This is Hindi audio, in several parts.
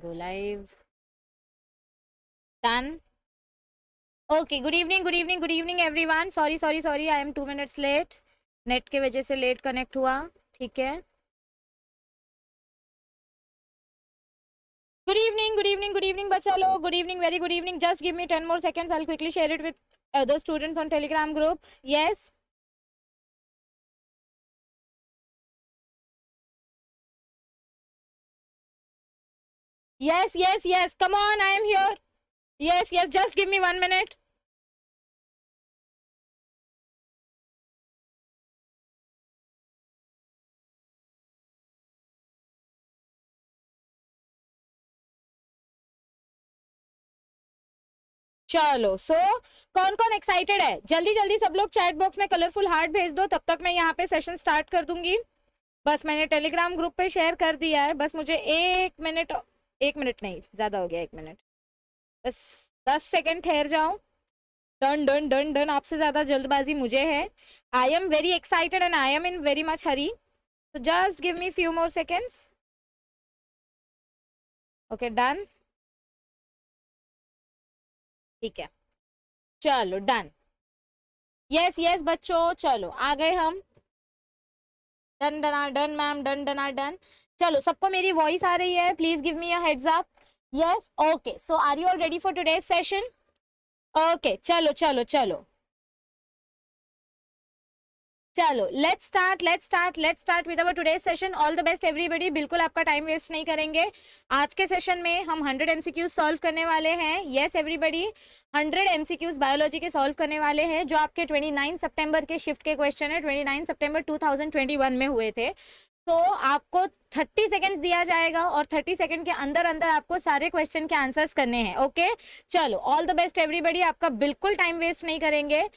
go live done okay good evening good evening good evening everyone sorry sorry sorry I am two minutes late net के वजह से लेट कनेक्ट हुआ ठीक है good evening good evening good evening बच्चा लोग good evening very good evening just give me ten more seconds I quickly share it with other students on Telegram group yes yes yes yes come on i am here yes yes just give me one minute चलो सो so, कौन कौन एक्साइटेड है जल्दी जल्दी सब लोग चैट बॉक्स में कलरफुल हार्ट भेज दो तब तक मैं यहाँ पे सेशन स्टार्ट कर दूंगी बस मैंने टेलीग्राम ग्रुप पे शेयर कर दिया है बस मुझे एक मिनट एक मिनट नहीं ज़्यादा हो गया एक मिनट बस दस सेकेंड ठहर जाऊँ डन डन डन डन आपसे ज़्यादा जल्दबाजी मुझे है I am very excited and I am in very much hurry तो just give me few more seconds okay done ठीक है चलो डन यस यस बच्चों चलो आ गए हम डन डना डन मैम डन डना डन चलो सबको मेरी वॉइस आ रही है please give me heads up yes okay so are you all ready for today session okay चलो चलो चलो चलो let's start let's start let's start with our today session all the best everybody बिल्कुल आपका टाइम वेस्ट नहीं करेंगे आज के सेशन में हम 100 एमसीक्यू सॉल्व करने वाले हैं यस एवरीबडी 100 एमसीक्यूज बायोलॉजी के सॉल्व करने वाले हैं जो आपके 29 सितंबर के शिफ्ट के क्वेश्चन है 29 सितंबर 2021 में हुए थे तो आपको 30 सेकेंड्स दिया जाएगा और 30 सेकेंड के अंदर अंदर आपको सारे क्वेश्चन के आंसर्स करने हैं ओके चलो ऑल द बेस्ट एवरीबडी आपका बिल्कुल टाइम वेस्ट नहीं करेंगे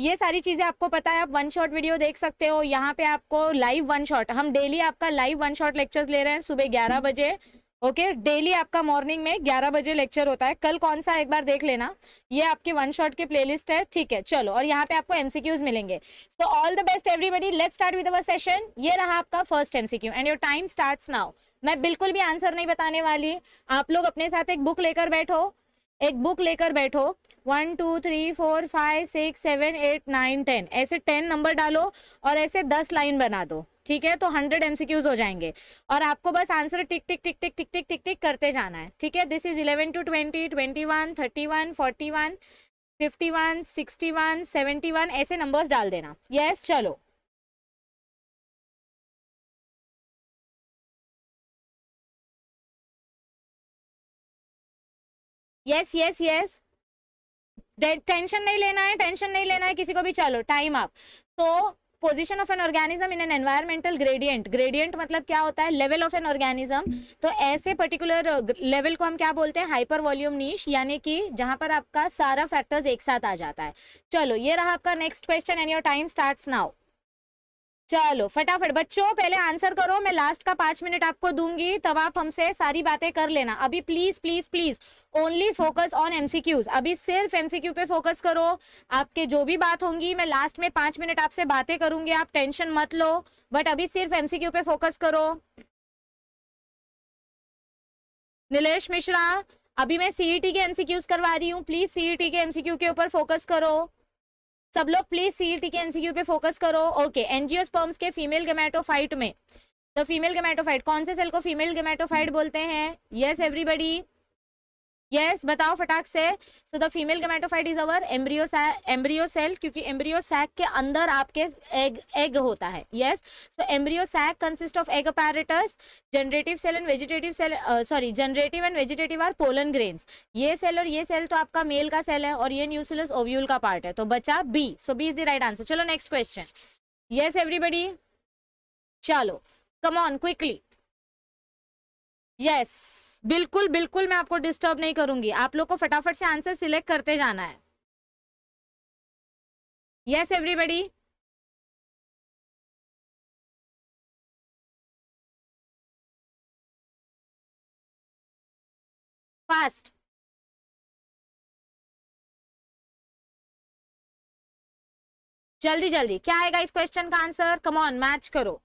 ये सारी चीज़ें आपको पता है आप वन शॉट वीडियो देख सकते हो यहाँ पे आपको लाइव वन शॉट हम डेली आपका लाइव वन शॉट लेक्चर्स ले रहे हैं सुबह ग्यारह हम्म। बजे ओके okay, डेली आपका मॉर्निंग में 11 बजे लेक्चर होता है कल कौन सा एक बार देख लेना ये आपके वन शॉट के प्लेलिस्ट है ठीक है चलो और यहाँ पे आपको एमसीक्यूज मिलेंगे so all the best everybody let start with our session ये रहा आपका first MCQ and your time start now मैं बिल्कुल भी आंसर नहीं बताने वाली आप लोग अपने साथ एक बुक लेकर बैठो एक बुक लेकर बैठो one two three four five six seven eight nine ten ऐसे टेन नंबर डालो और ऐसे दस लाइन बना दो ठीक है तो हंड्रेड एमसीक्यूज हो जाएंगे और आपको बस आंसर टिक टिक टिक टिक टिक टिक टिक टिक करते जाना है ठीक है this is eleven to twenty twenty one thirty one forty one fifty one sixty one seventy one ऐसे नंबर्स डाल देना यस yes, चलो यस यस यस टेंशन नहीं लेना है टेंशन नहीं लेना है किसी को भी चलो टाइम आप तो position of an organism in an environmental gradient gradient मतलब क्या होता है लेवल ऑफ एन ऑर्गेनिज्म तो ऐसे पर्टिकुलर लेवल uh, को हम क्या बोलते हैं हाइपर वॉल्यूम नीश यानी कि जहां पर आपका सारा फैक्टर्स एक साथ आ जाता है चलो ये रहा आपका next question and your time start now चलो फटाफट बच्चों पहले आंसर करो मैं लास्ट का पांच मिनट आपको दूंगी तब आप हमसे सारी बातें कर लेना अभी please please please only focus on MCQs अभी सिर्फ एमसीक्यू पे फोकस करो आपके जो भी बात होंगी मैं लास्ट में पांच मिनट आपसे बातें करूंगी आप टेंशन मत लो बट अभी सिर्फ एमसीक्यू पे फोकस करो नीलेष मिश्रा अभी मैं सीईटी e के एमसीक्यूज करवा रही हूँ प्लीज सीईटी e के एमसीक्यू के ऊपर फोकस करो सब लोग प्लीज सीईटी e के एनसीक्यू पे फोकस करो ओके एनजीओ स्पर्म्स के फीमेल गेमेटोफाइट में द फीमेल गेमेटोफाइट कौन से सेल को फीमेल गेमेटोफाइट बोलते हैं यस एवरीबडी यस बताओ फटाक से so the female gametophyte is our embryo embryo cell क्योंकि एम्ब्रियो सैक के अंदर आपके एग एग होता है yes so embryo sac consist of egg apparatus generative cell and vegetative cell sorry generative and vegetative are pollen grains ये सेल और ये सेल तो आपका मेल का सेल है और ये न्यूसिलस ओव्यूल का पार्ट है तो बचा B so B is the right answer चलो नेक्स्ट क्वेश्चन यस एवरीबडी चलो कम ऑन क्विकली यस बिल्कुल बिल्कुल मैं आपको डिस्टर्ब नहीं करूंगी आप लोग को फटाफट से आंसर सिलेक्ट करते जाना है यस एवरीबडी फास्ट जल्दी जल्दी क्या आएगा इस क्वेश्चन का आंसर कमॉन मैच करो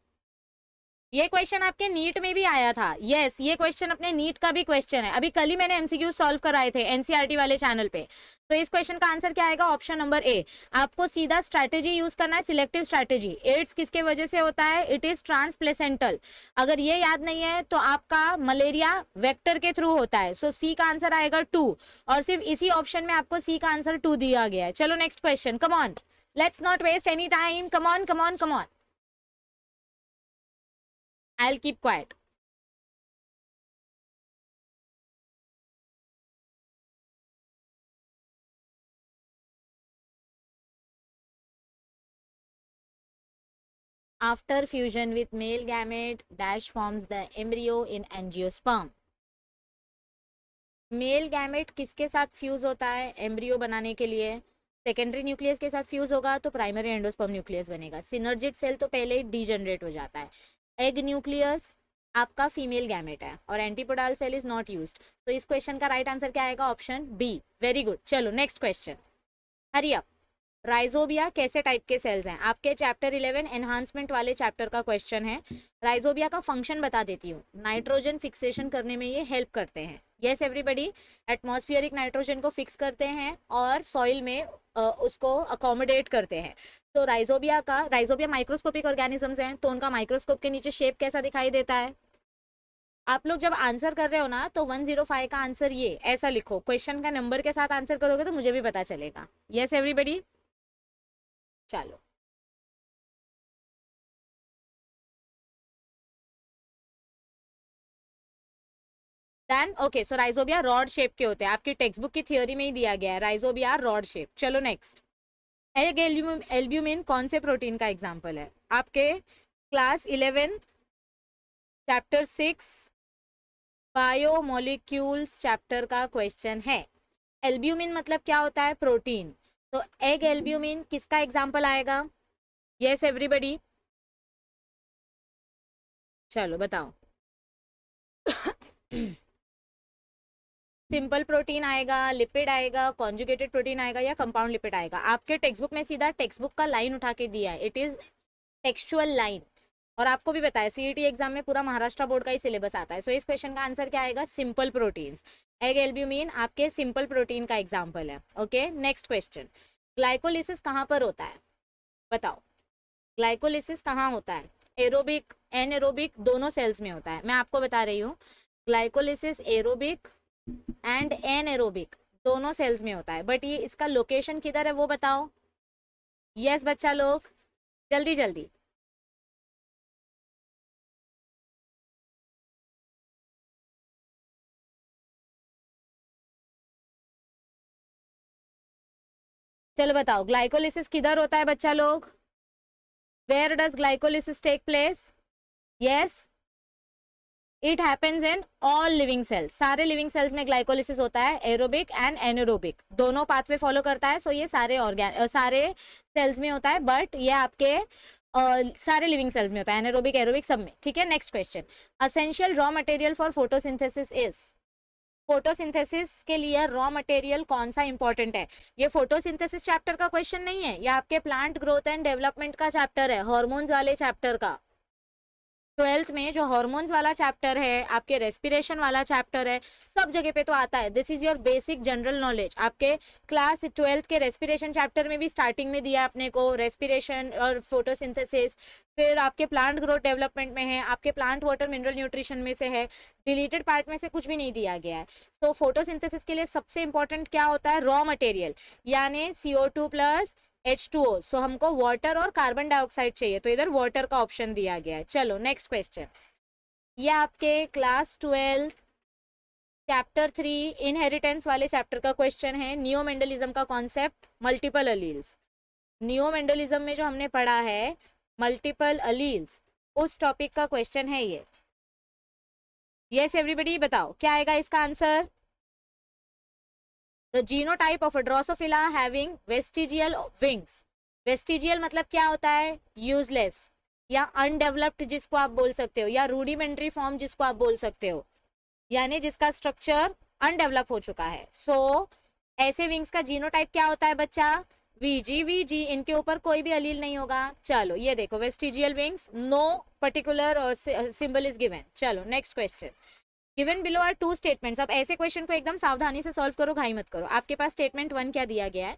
ये क्वेश्चन आपके नीट में भी आया था यस yes, ये क्वेश्चन अपने नीट का भी क्वेश्चन है अभी कल ही मैंने एमसीक्यू सॉल्व कराए थे एनसीईआरटी e वाले चैनल पे तो इस क्वेश्चन का आंसर क्या आएगा ऑप्शन नंबर ए आपको सीधा स्ट्रैटेजी यूज करना है सिलेक्टिव स्ट्रैटेजी एड्स किसके वजह से होता है इट इज ट्रांसप्लेसेंटल अगर ये याद नहीं है तो आपका मलेरिया वेक्टर के थ्रू होता है सो सी का आंसर आएगा टू और सिर्फ इसी ऑप्शन में आपको सी का आंसर टू दिया गया है चलो next question come on let's not waste any time come on come on come on I'll quite after fusion with male gamete dash forms the embryo in in angiosperm. Male gamete किसके साथ फ्यूज होता है एम्ब्रियो बनाने के लिए सेकेंडरी न्यूक्लियस के साथ फ्यूज होगा तो प्राइमरी एंडोस्पर्म न्यूक्लियस बनेगा सिनर्जिट सेल तो पहले ही डिजनरेट हो जाता है एग न्यूक्लियस आपका फीमेल गैमेट है और antipodal cell is not use तो इस क्वेश्चन का राइट आंसर क्या आएगा ऑप्शन बी वेरी गुड चलो नेक्स्ट क्वेश्चन हरियप राइजोबिया कैसे टाइप के सेल्स हैं आपके चैप्टर 11 एनहांसमेंट वाले चैप्टर का क्वेश्चन है राइजोबिया का फंक्शन बता देती हूँ नाइट्रोजन फिक्सेशन करने में ये हेल्प करते हैं येस एवरीबडी एटमोस्फियरिक नाइट्रोजन को फिक्स करते हैं और सॉइल में उसको अकोमोडेट करते हैं तो राइजोबिया का राइजोबिया माइक्रोस्कोपिक ऑर्गेनिजम्स हैं तो उनका माइक्रोस्कोप के नीचे शेप कैसा दिखाई देता है आप लोग जब आंसर कर रहे हो ना तो 105 का आंसर ये ऐसा लिखो क्वेश्चन का नंबर के साथ आंसर करोगे तो मुझे भी पता चलेगा यस एवरीबडी चलो then okay so rhizobia rod shape के होते हैं आपकी टेक्स्ट बुक की थियोरी में ही दिया गया है राइजोबिया रॉड शेप चलो नेक्स्ट एग एल्ब्यूमिन कौन से प्रोटीन का एग्जाम्पल है आपके class eleven chapter six biomolecules chapter का क्वेश्चन है एल्ब्यूमिन मतलब क्या होता है प्रोटीन तो एग एल्ब्यूमिन किसका एग्जाम्पल आएगा येस एवरीबडी चलो बताओ सिंपल प्रोटीन आएगा लिपिड आएगा कॉन्जुगेटेड प्रोटीन आएगा या कंपाउंड लिपिड आएगा आपके टेक्स्ट बुक में सीधा टेक्स्ट बुक का लाइन उठा के दिया है इट इज़ टेक्सचुअल लाइन और आपको भी बताया सीईटी एग्जाम में पूरा महाराष्ट्र बोर्ड का ही सिलेबस आता है सो so, इस क्वेश्चन का आंसर क्या आएगा सिंपल प्रोटीन्स एग एल्ब्यूमिन आपके सिंपल प्रोटीन का एग्जाम्पल है ओके नेक्स्ट क्वेश्चन ग्लाइकोलिसिस कहाँ पर होता है बताओ ग्लाइकोलिसिस कहाँ होता है एरोबिक एन एरोबिक दोनों सेल्स में होता है मैं आपको बता रही हूँ ग्लाइकोलिसिस एरोबिक एंड एनएरोबिक दोनों सेल्स में होता है बट ये इसका लोकेशन किधर है वो बताओ यस yes, बच्चा लोग जल्दी जल्दी चलो बताओ ग्लाइकोलिसिस किधर होता है बच्चा लोग where does glycolysis take place yes it happens in all living cells सारे लिविंग सेल्स में ग्लाइकोलिसिस होता है एरोबिक एंड एनोरोबिक दोनों पाथवे फॉलो करता है सो ये सारे ऑर्गेन सारे सेल्स में होता है बट ये आपके सारे लिविंग सेल्स में होता है एनोरोबिक एरोबिक सब में ठीक है next question essential raw material for photosynthesis is photosynthesis के लिए रॉ मटेरियल कौन सा इंपॉर्टेंट है ये फोटोसिंथेसिस चैप्टर का क्वेश्चन नहीं है ये आपके प्लांट ग्रोथ एंड डेवलपमेंट का चैप्टर है हॉर्मोन्स वाले चैप्टर का ट्वेल्थ में जो हॉर्मोन्स वाला चैप्टर है आपके रेस्पिरेशन वाला चैप्टर है सब जगह पे तो आता है this is your basic general knowledge आपके क्लास ट्वेल्थ के रेस्पिरेशन चैप्टर में भी स्टार्टिंग में दिया अपने को रेस्पिरेशन और फोटोसिंथेसिस फिर आपके प्लांट ग्रोथ डेवलपमेंट में है आपके प्लांट वाटर मिनरल न्यूट्रिशन में से है डिलीटेड पार्ट में से कुछ भी नहीं दिया गया है तो फोटोसिंथेसिस के लिए सबसे इंपॉर्टेंट क्या होता है रॉ मटेरियल यानी C O two plus H two O so हमको वाटर और कार्बन डाइऑक्साइड चाहिए तो इधर वाटर का ऑप्शन दिया गया है चलो नेक्स्ट क्वेश्चन ये आपके class twelfth chapter three inheritance वाले चैप्टर का क्वेश्चन है मेंडलिज्म का कॉन्सेप्ट मल्टीपल अलील्स मेंडलिज्म में जो हमने पढ़ा है मल्टीपल अलील्स उस टॉपिक का क्वेश्चन है ये यस yes, एवरीबडी बताओ क्या आएगा इसका answer the genotype of a drosophila having vestigial wings vestigial मतलब क्या होता है useless या undeveloped जिसको आप बोल सकते हो या rudimentary form जिसको आप बोल सकते हो यानी जिसका स्ट्रक्चर अनडेवलप हो चुका है सो so, ऐसे विंग्स का जीनोटाइप क्या होता है बच्चा वीजी वीजी इनके ऊपर कोई भी अलील नहीं होगा चलो ये देखो vestigial wings no particular symbol is given चलो next question given below are two statements अब ऐसे क्वेश्चन को एकदम सावधानी से सॉल्व करो घाई मत करो आपके पास स्टेटमेंट वन क्या दिया गया है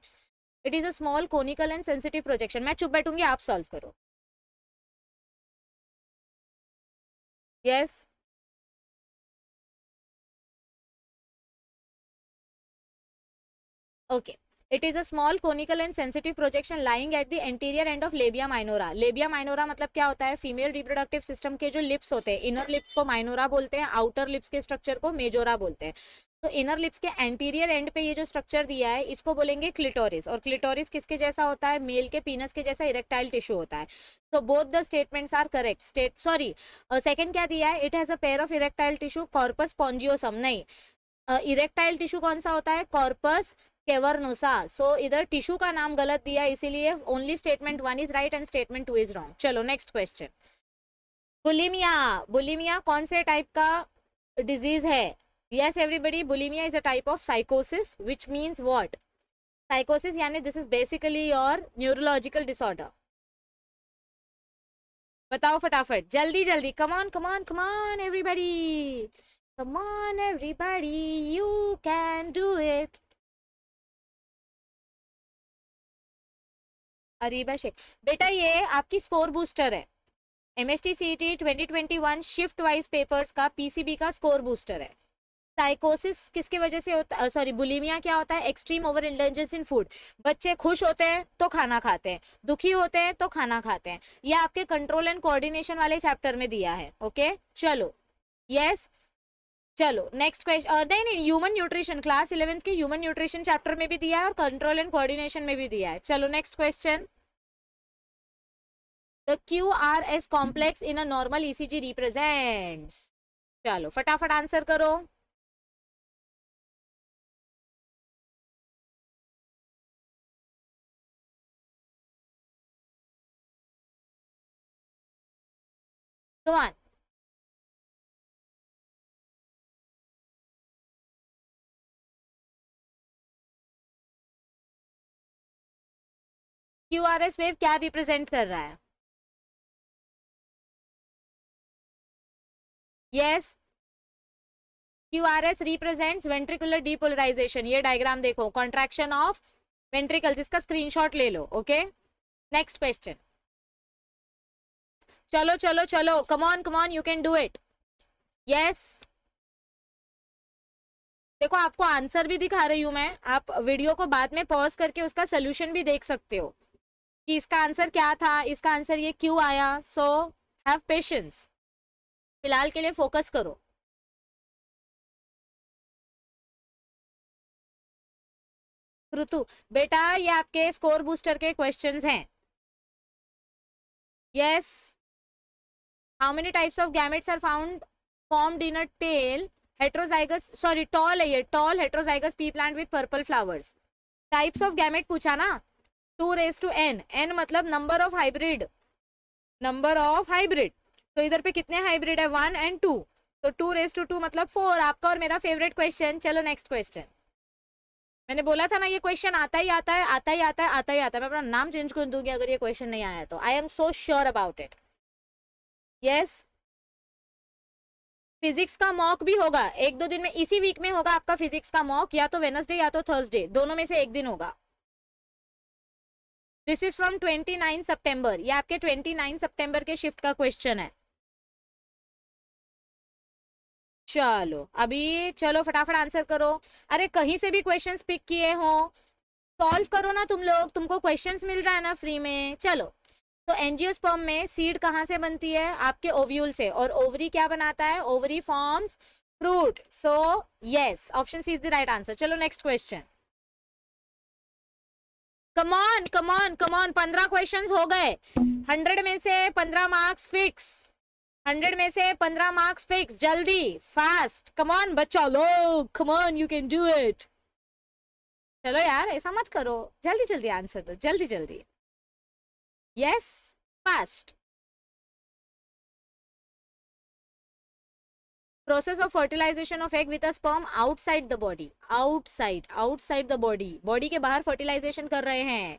it is a small conical and sensitive projection मैं चुप बैठूंगी आप सॉल्व करो yes yes? Okay okay. It is a small conical and sensitive projection lying at the anterior end of labia minora labia minora मतलब क्या होता है फीमेल रिप्रोडक्टिव सिस्टम के जो लिप्स होते हैं इनर लिप्स को माइनोरा बोलते हैं आउटर लिप्स के स्ट्रक्चर को मेजोरा बोलते हैं तो इनर लिप्स के एंटीरियर एंड पे ये जो स्ट्रक्चर दिया है इसको बोलेंगे क्लिटोरिस और क्लिटोरिस किसके जैसा होता है मेल के पीनस के जैसा इरेक्टाइल टिश्यू होता है तो both the statements are correct state sorry second क्या दिया है it has a pair of erectile tissue corpus spongiosum नहीं इरेक्टाइल uh, टिश्यू कौन सा होता है कॉर्पस केवर केवरनुसा सो इधर टिश्यू का नाम गलत दिया इसीलिए only statement one is right and statement to is wrong चलो नेक्स्ट क्वेश्चन बुलिमिया बुलिमिया कौन से टाइप का डिजीज है yes everybody bulimia is a type of साइकोसिस which means what साइकोसिस यानी this is basically your neurological disorder बताओ फटाफट जल्दी जल्दी कमान कमान कमान everybody come on everybody you can do it Areeba Sheikh बेटा ये आपकी स्कोर बूस्टर है M S T C T twenty twenty one shift wise papers का पीसीबी का स्कोर बूस्टर है साइकोसिस किसके वजह से होता है सॉरी बुलिमिया क्या होता है extreme over indulgence in food बच्चे खुश होते हैं तो खाना खाते हैं दुखी होते हैं तो खाना खाते हैं ये आपके कंट्रोल एंड कोऑर्डिनेशन वाले चैप्टर में दिया है ओके चलो यस yes, चलो नेक्स्ट क्वेश्चन नहीं नहीं ह्यूमन न्यूट्रिशन क्लास इलेवेंथ के ह्यूमन न्यूट्रिशन चैप्टर में भी दिया है और कंट्रोल एंड कोऑर्डिनेशन में भी दिया है चलो next question the Q R S complex in a normal ECG represents चलो फटाफट आंसर करो come on Q R S wave क्या रिप्रेजेंट कर रहा है yes Q R S represent ventricular depolarization ये डायग्राम देखो कॉन्ट्रेक्शन ऑफ वेंट्रिकल इसका स्क्रीनशॉट ले लो ओके नेक्स्ट क्वेश्चन चलो चलो चलो come on come on you can do it yes देखो आपको आंसर भी दिखा रही हूं मैं आप वीडियो को बाद में पॉज करके उसका सोल्यूशन भी देख सकते हो कि इसका आंसर क्या था इसका आंसर ये क्यों आया सो हैव पेशेंस फिलहाल के लिए फोकस करो ऋतु बेटा ये आपके स्कोर बूस्टर के क्वेश्चंस हैं yes how many types of gametes are found formed in a tell heterozygous sorry tall है ये tall heterozygous pea plant with purple flowers types of gamete पूछा ना two raise to n n मतलब number of hybrid number of hybrid तो इधर पे कितने हाइब्रिड है वन एंड टू तो टू रेस टू टू मतलब फोर आपका और मेरा फेवरेट क्वेश्चन चलो नेक्स्ट क्वेश्चन मैंने बोला था ना ये क्वेश्चन आता ही आता है आता ही आता है आता ही आता है मैं अपना नाम चेंज कर दूंगी अगर ये क्वेश्चन नहीं आया तो I am so sure about it yes physics का मॉक भी होगा एक दो दिन में इसी वीक में होगा आपका फिजिक्स का मॉक या तो वेनसडे या तो थर्सडे दोनों में से एक दिन होगा दिस इज फ्रॉम नाइन सितंबर ये आपके ट्वेंटी नाइन सितंबर के शिफ्ट का क्वेश्चन है चलो अभी चलो फटाफट आंसर करो अरे कहीं से भी क्वेश्चन पिक किए हो सॉल्व करो ना तुम लोग तुमको क्वेश्चन मिल रहा है ना फ्री में चलो तो एनजियोस्पर्म में सीड कहाँ से बनती है आपके ओव्यूल से और ओवरी क्या बनाता है ovary forms fruit so yes option C is the right answer चलो next question come on come on come on पंद्रह क्वेश्चन हो गए हंड्रेड में से पंद्रह मार्क्स फिक्स हंड्रेड में से पंद्रह मार्क्स फिक्स जल्दी फास्ट कमॉन बच्चा लोग come on you can do it चलो यार ऐसा मत करो जल्दी जल्दी आंसर दो जल्दी जल्दी yes fast process of fertilization of egg with a sperm outside the body outside outside the body body के बाहर fertilization कर रहे हैं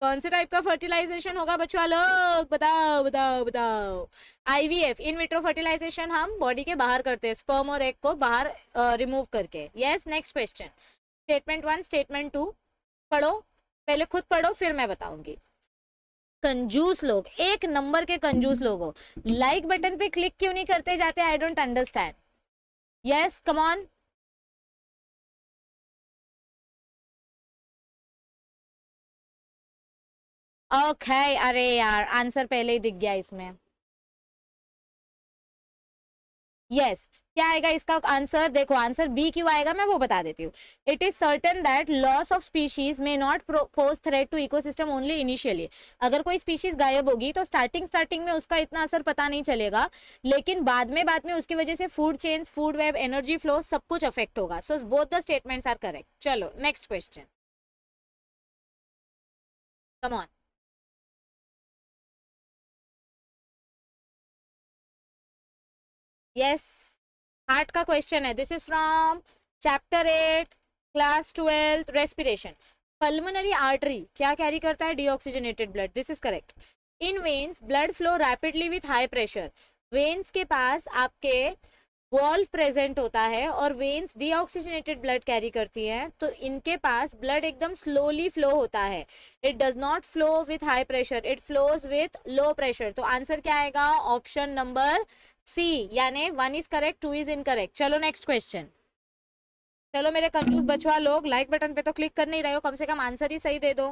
कौन से टाइप का फर्टिलाइजेशन होगा बच्चों लोग बताओ बताओ बताओ आईवीएफ इन विट्रो फर्टिलाइजेशन हम बॉडी के बाहर करते हैं स्पर्म और एग को बाहर रिमूव करके yes next question statement one statement two पढ़ो पहले खुद पढ़ो फिर मैं बताऊंगी कंजूस लोग एक नंबर के कंजूस लोग हो लाइक बटन पे क्लिक क्यों नहीं करते जाते I don't understand yes come on okay okay, अरे यार आंसर पहले ही दिख गया इसमें यस क्या आएगा इसका आंसर देखो आंसर बी क्यों आएगा मैं वो बता देती हूँ it is certain that loss of species may not pose threat to ecosystem only initially अगर कोई स्पीशीज गायब होगी तो स्टार्टिंग स्टार्टिंग में उसका इतना असर पता नहीं चलेगा लेकिन बाद में बाद में उसकी वजह से food change food web energy flow सब कुछ अफेक्ट होगा so both the statements are correct चलो next question come on yes heart का क्वेश्चन है this is from chapter eight class twelfth respiration pulmonary artery क्या कैरी करता है deoxygenated blood this is correct in veins blood flow rapidly with high pressure veins के पास आपके वॉल्व प्रेजेंट होता है और वेन्स डीऑक्सीजनेटेड ब्लड कैरी करती हैं तो इनके पास ब्लड एकदम स्लोली फ्लो होता है it does not flow with high pressure it flows with low pressure तो आंसर क्या आएगा ऑप्शन नंबर सी यानी one is correct two is incorrect चलो नेक्स्ट क्वेश्चन चलो मेरे कंफ्यूज बचवा लोग लाइक बटन पे तो क्लिक कर नहीं रहे हो कम से कम आंसर ही सही दे दो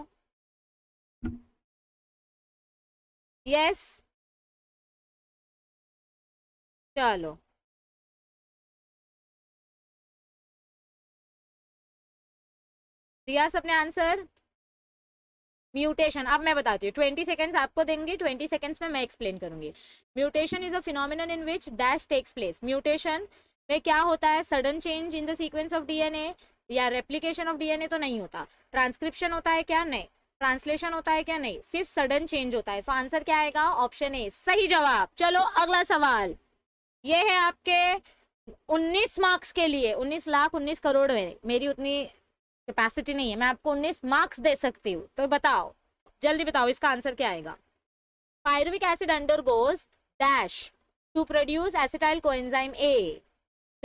यस चलो दिया सबने आंसर म्यूटेशन अब मैं बताती हूँ ट्वेंटी सेकेंड्स आपको देंगी ट्वेंटी सेकेंड्स में मैं एक्सप्लेन करूंगी mutation is a phenomenon in which dash takes place mutation में क्या होता है sudden change in the sequence of DNA या रेप्लीकेशन ऑफ डीएनए तो नहीं होता ट्रांसक्रिप्शन होता है क्या नहीं ट्रांसलेशन होता है क्या नहीं सिर्फ सडन चेंज होता है सो so, आंसर क्या आएगा ऑप्शन ए सही जवाब चलो अगला सवाल ये है आपके 19 मार्क्स के लिए 19 लाख 19 करोड़ में मेरी उतनी कैपेसिटी नहीं है मैं आपको उन्नीस मार्क्स दे सकती हूँ तो बताओ जल्दी बताओ इसका आंसर क्या आएगा pyruvic acid undergoes dash to produce acetyl coenzyme A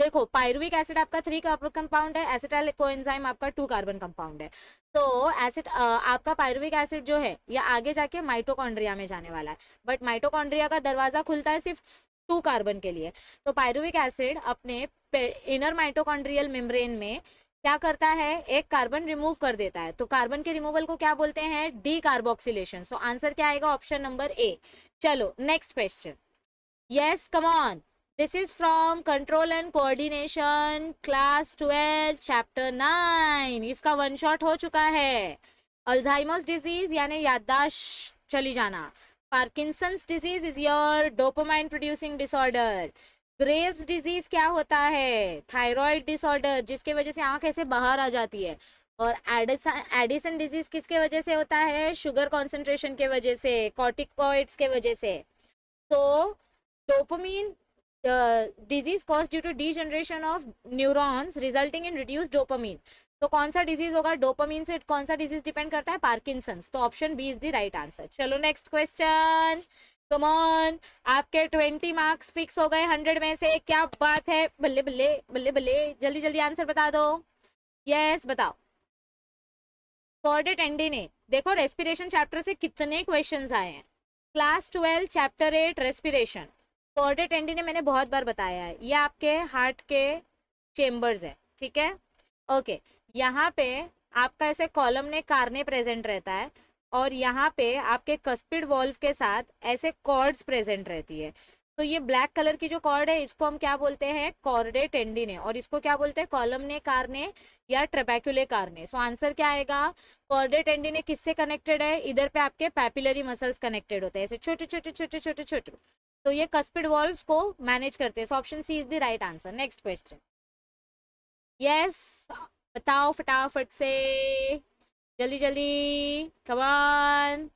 देखो पायरुविक एसिड आपका थ्री कार्बन कंपाउंड है एसिटाइल कोएंजाइम आपका टू कार्बन कंपाउंड है तो एसिड आपका पायरुविक एसिड जो है ये आगे जाके माइटोकॉन्ड्रिया में जाने वाला है बट माइटोकॉन्ड्रिया का दरवाजा खुलता है सिर्फ टू कार्बन के लिए तो पायरुविक एसिड अपने इनर माइटोकॉन्ड्रियल मेम्ब्रेन में क्या करता है एक कार्बन रिमूव कर देता है तो कार्बन के रिमूवल को क्या बोलते हैं डी कार्बोक्सिलेशन सो आंसर क्या आएगा ऑप्शन नंबर ए चलो next question yes come on this is from control and coordination class twelve chapter nine इसका वन शॉट हो चुका है अल्जाइमस डिजीज यानी याददाश्त चली जाना Parkinson's disease is your dopamine producing disorder Graves disease क्या होता है थायराइड डिसऑर्डर जिसके वजह से आंख ऐसे बाहर आ जाती है और एडिसन एडिसन डिजीज किसके वजह से होता है शुगर कॉन्सेंट्रेशन के वजह से कॉर्टिकॉइड्स के वजह से तो dopamine disease cause due to degeneration of neurons resulting in reduce dopamine तो कौन सा डिजीज होगा डोपामीन से कौन सा डिजीज डिपेंड करता है पार्किसन तो option B is the right answer चलो नेक्स्ट क्वेश्चन कमॉन आपके ट्वेंटी मार्क्स फिक्स हो गए हंड्रेड में से क्या बात है बल्ले बल्ले बल्ले बल्ले जल्दी जल्दी आंसर बता दो यस बताओ कॉर्डेट एंडी ने देखो रेस्पिरेशन चैप्टर से कितने क्वेश्चन आए हैं class twelve chapter eight respiration कॉर्डेट एंडी ने मैंने बहुत बार बताया है ये आपके हार्ट के चेम्बर्स है ठीक है ओके यहाँ पे आपका ऐसे कॉलम ने कारने प्रेजेंट रहता है और यहाँ पे आपके कस्पिड वॉल्व के साथ ऐसे कॉर्ड्स प्रेजेंट रहती है तो ये ब्लैक कलर की जो कॉर्ड है इसको हम क्या बोलते हैं कॉर्डे टेंडिने और इसको क्या बोलते हैं कॉलम ने कारने या ट्रेपैक्यूले कारने सो so, आंसर क्या आएगा कॉर्डे टेंडिने किससे कनेक्टेड है इधर पे आपके पैपिलरी मसल्स कनेक्टेड होते हैं ऐसे छोटे छोटे छोटे छोटे छोटे तो ये कस्पिड वॉल्व को मैनेज करते हैं so option C is the right answer next question yes बताओ फटाफट से jolly, come on.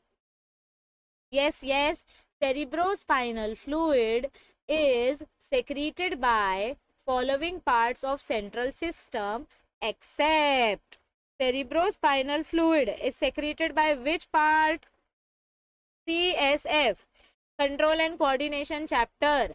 yes yes cerebrospinal fluid is secreted by following parts of central system except cerebrospinal fluid is secreted by which part csf control and coordination chapter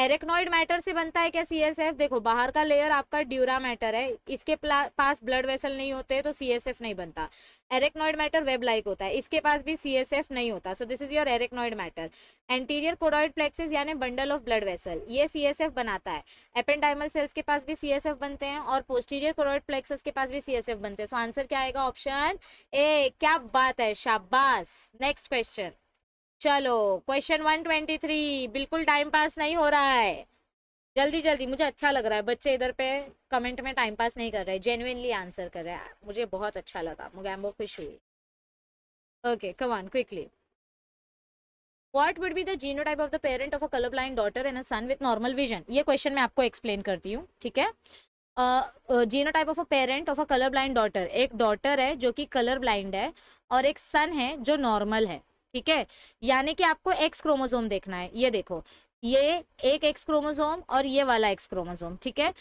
arachnoid matter से बनता है क्या एफ देखो बाहर का लेयर आपका ड्यूरा मैटर है इसके पास ब्लड वेसल नहीं होते तो एफ नहीं बनता एरेक्नोइड मैटर वेब लाइक होता है इसके पास भी एफ नहीं होता so this is your arachnoid matter anterior कोडोइड प्लेक्सेस यानी बंडल ऑफ ब्लड वेसल ये एफ बनाता है एपेंडाइमल सेल्स के पास भी एफ बनते हैं और पोस्टीरियर कोडोइड प्लेक्सेस के पास भी एफ बनते हैं सो आंसर क्या आएगा ऑप्शन ए क्या बात है शाबाश नेक्स्ट क्वेश्चन चलो क्वेश्चन वन ट्वेंटी थ्री बिल्कुल टाइम पास नहीं हो रहा है जल्दी जल्दी मुझे अच्छा लग रहा है बच्चे इधर पे कमेंट में टाइम पास नहीं कर रहे जेन्यनली आंसर कर रहे हैं मुझे बहुत अच्छा लगा मुगैम्बो खुश हुई okay on quickly what would be the genotype of the parent of a colour blind daughter and a son with normal vision ये क्वेश्चन मैं आपको एक्सप्लेन करती हूँ ठीक है genotype of a parent of a colour blind daughter एक डॉटर है जो कि कलर ब्लाइंड है और एक सन है जो नॉर्मल है ठीक है यानी कि आपको एक्स क्रोमोजोम देखना है ये देखो ये एक एक्स क्रोमोजोम और ये वाला एक्स क्रोमोजोम ठीक है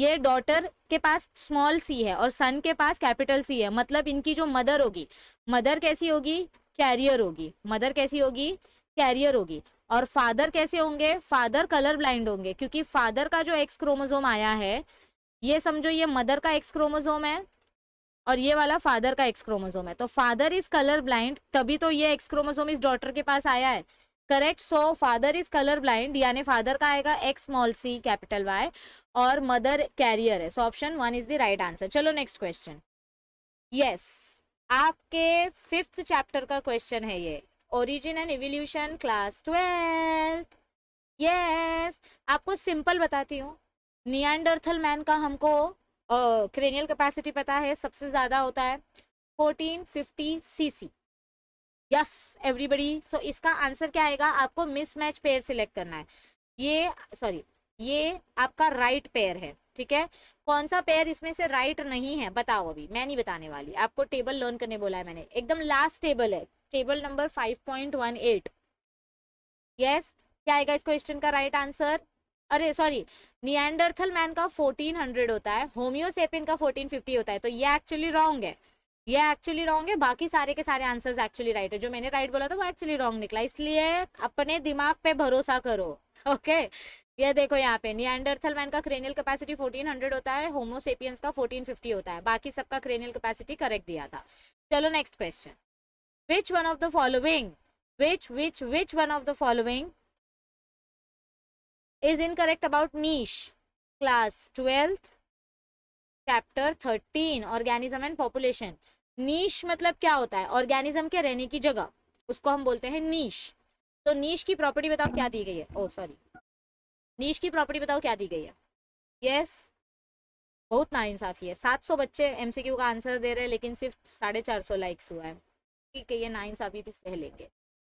ये डॉटर के पास स्मॉल सी है और सन के पास कैपिटल सी है मतलब इनकी जो मदर होगी मदर कैसी होगी कैरियर होगी मदर कैसी होगी कैरियर होगी और फादर कैसे होंगे फादर कलर ब्लाइंड होंगे क्योंकि फादर का जो एक्स क्रोमोजोम आया है ये समझो ये मदर का एक्स क्रोमोजोम है और ये वाला फादर का एक्स है तो फादर इज कलर ब्लाइंड तभी तो ये एक्स इस डॉटर के पास आया है correct so father is colour blind यानी फादर का आएगा X small C capital Y और मदर कैरियर है so option one is the right answer चलो नेक्स्ट क्वेश्चन यस आपके फिफ्थ चैप्टर का क्वेश्चन है ये origin and evolution class twelfth yes आपको सिंपल बताती हूँ नियंडरथल मैन का हमको क्रेनियल कैपेसिटी पता है सबसे ज़्यादा होता है fourteen fifty C C yes everybody so इसका आंसर क्या आएगा आपको मिसमैच पेयर सिलेक्ट करना है ये सॉरी ये आपका राइट right पेयर है ठीक है कौन सा पेयर इसमें से राइट right नहीं है बताओ अभी मैं नहीं बताने वाली आपको टेबल लर्न करने बोला है मैंने एकदम लास्ट टेबल है table number five point one eight yes क्या आएगा इस क्वेश्चन का राइट right आंसर अरे सॉरी नियंडरथल मैन का 1400 होता है होम्योसेपिन का 1450 होता है तो ये एक्चुअली रॉन्ग है ये एक्चुअली रॉन्ग है बाकी सारे के सारे आंसर्स एक्चुअली राइट है जो मैंने राइट बोला था वो एक्चुअली रॉन्ग निकला इसलिए अपने दिमाग पे भरोसा करो ओके ये देखो यहाँ पे नियंडरथल मैन का क्रेनियल कैपेसिटी 1400 होता है होमोसेपियंस का 1450 होता है बाकी सबका क्रेनियल कैपेसिटी करेक्ट दिया था चलो next question which one of the following which which which one of the following is incorrect about niche class 12th चैप्टर 13 ऑर्गेनिज्म एंड पॉपुलेशन नीश मतलब क्या होता है ऑर्गेनिज्म के रहने की जगह उसको हम बोलते हैं नीश तो नीश की प्रॉपर्टी बताओ क्या दी गई है ओ सॉरी नीश की प्रॉपर्टी बताओ क्या दी गई है यस yes, बहुत इंसाफ़ी है सात सौ बच्चे एम सी क्यू का आंसर दे रहे हैं लेकिन सिर्फ साढ़े चार सौ लाइक्स हुआ है ठीक है ये ना इंसाफी भी सह लेंगे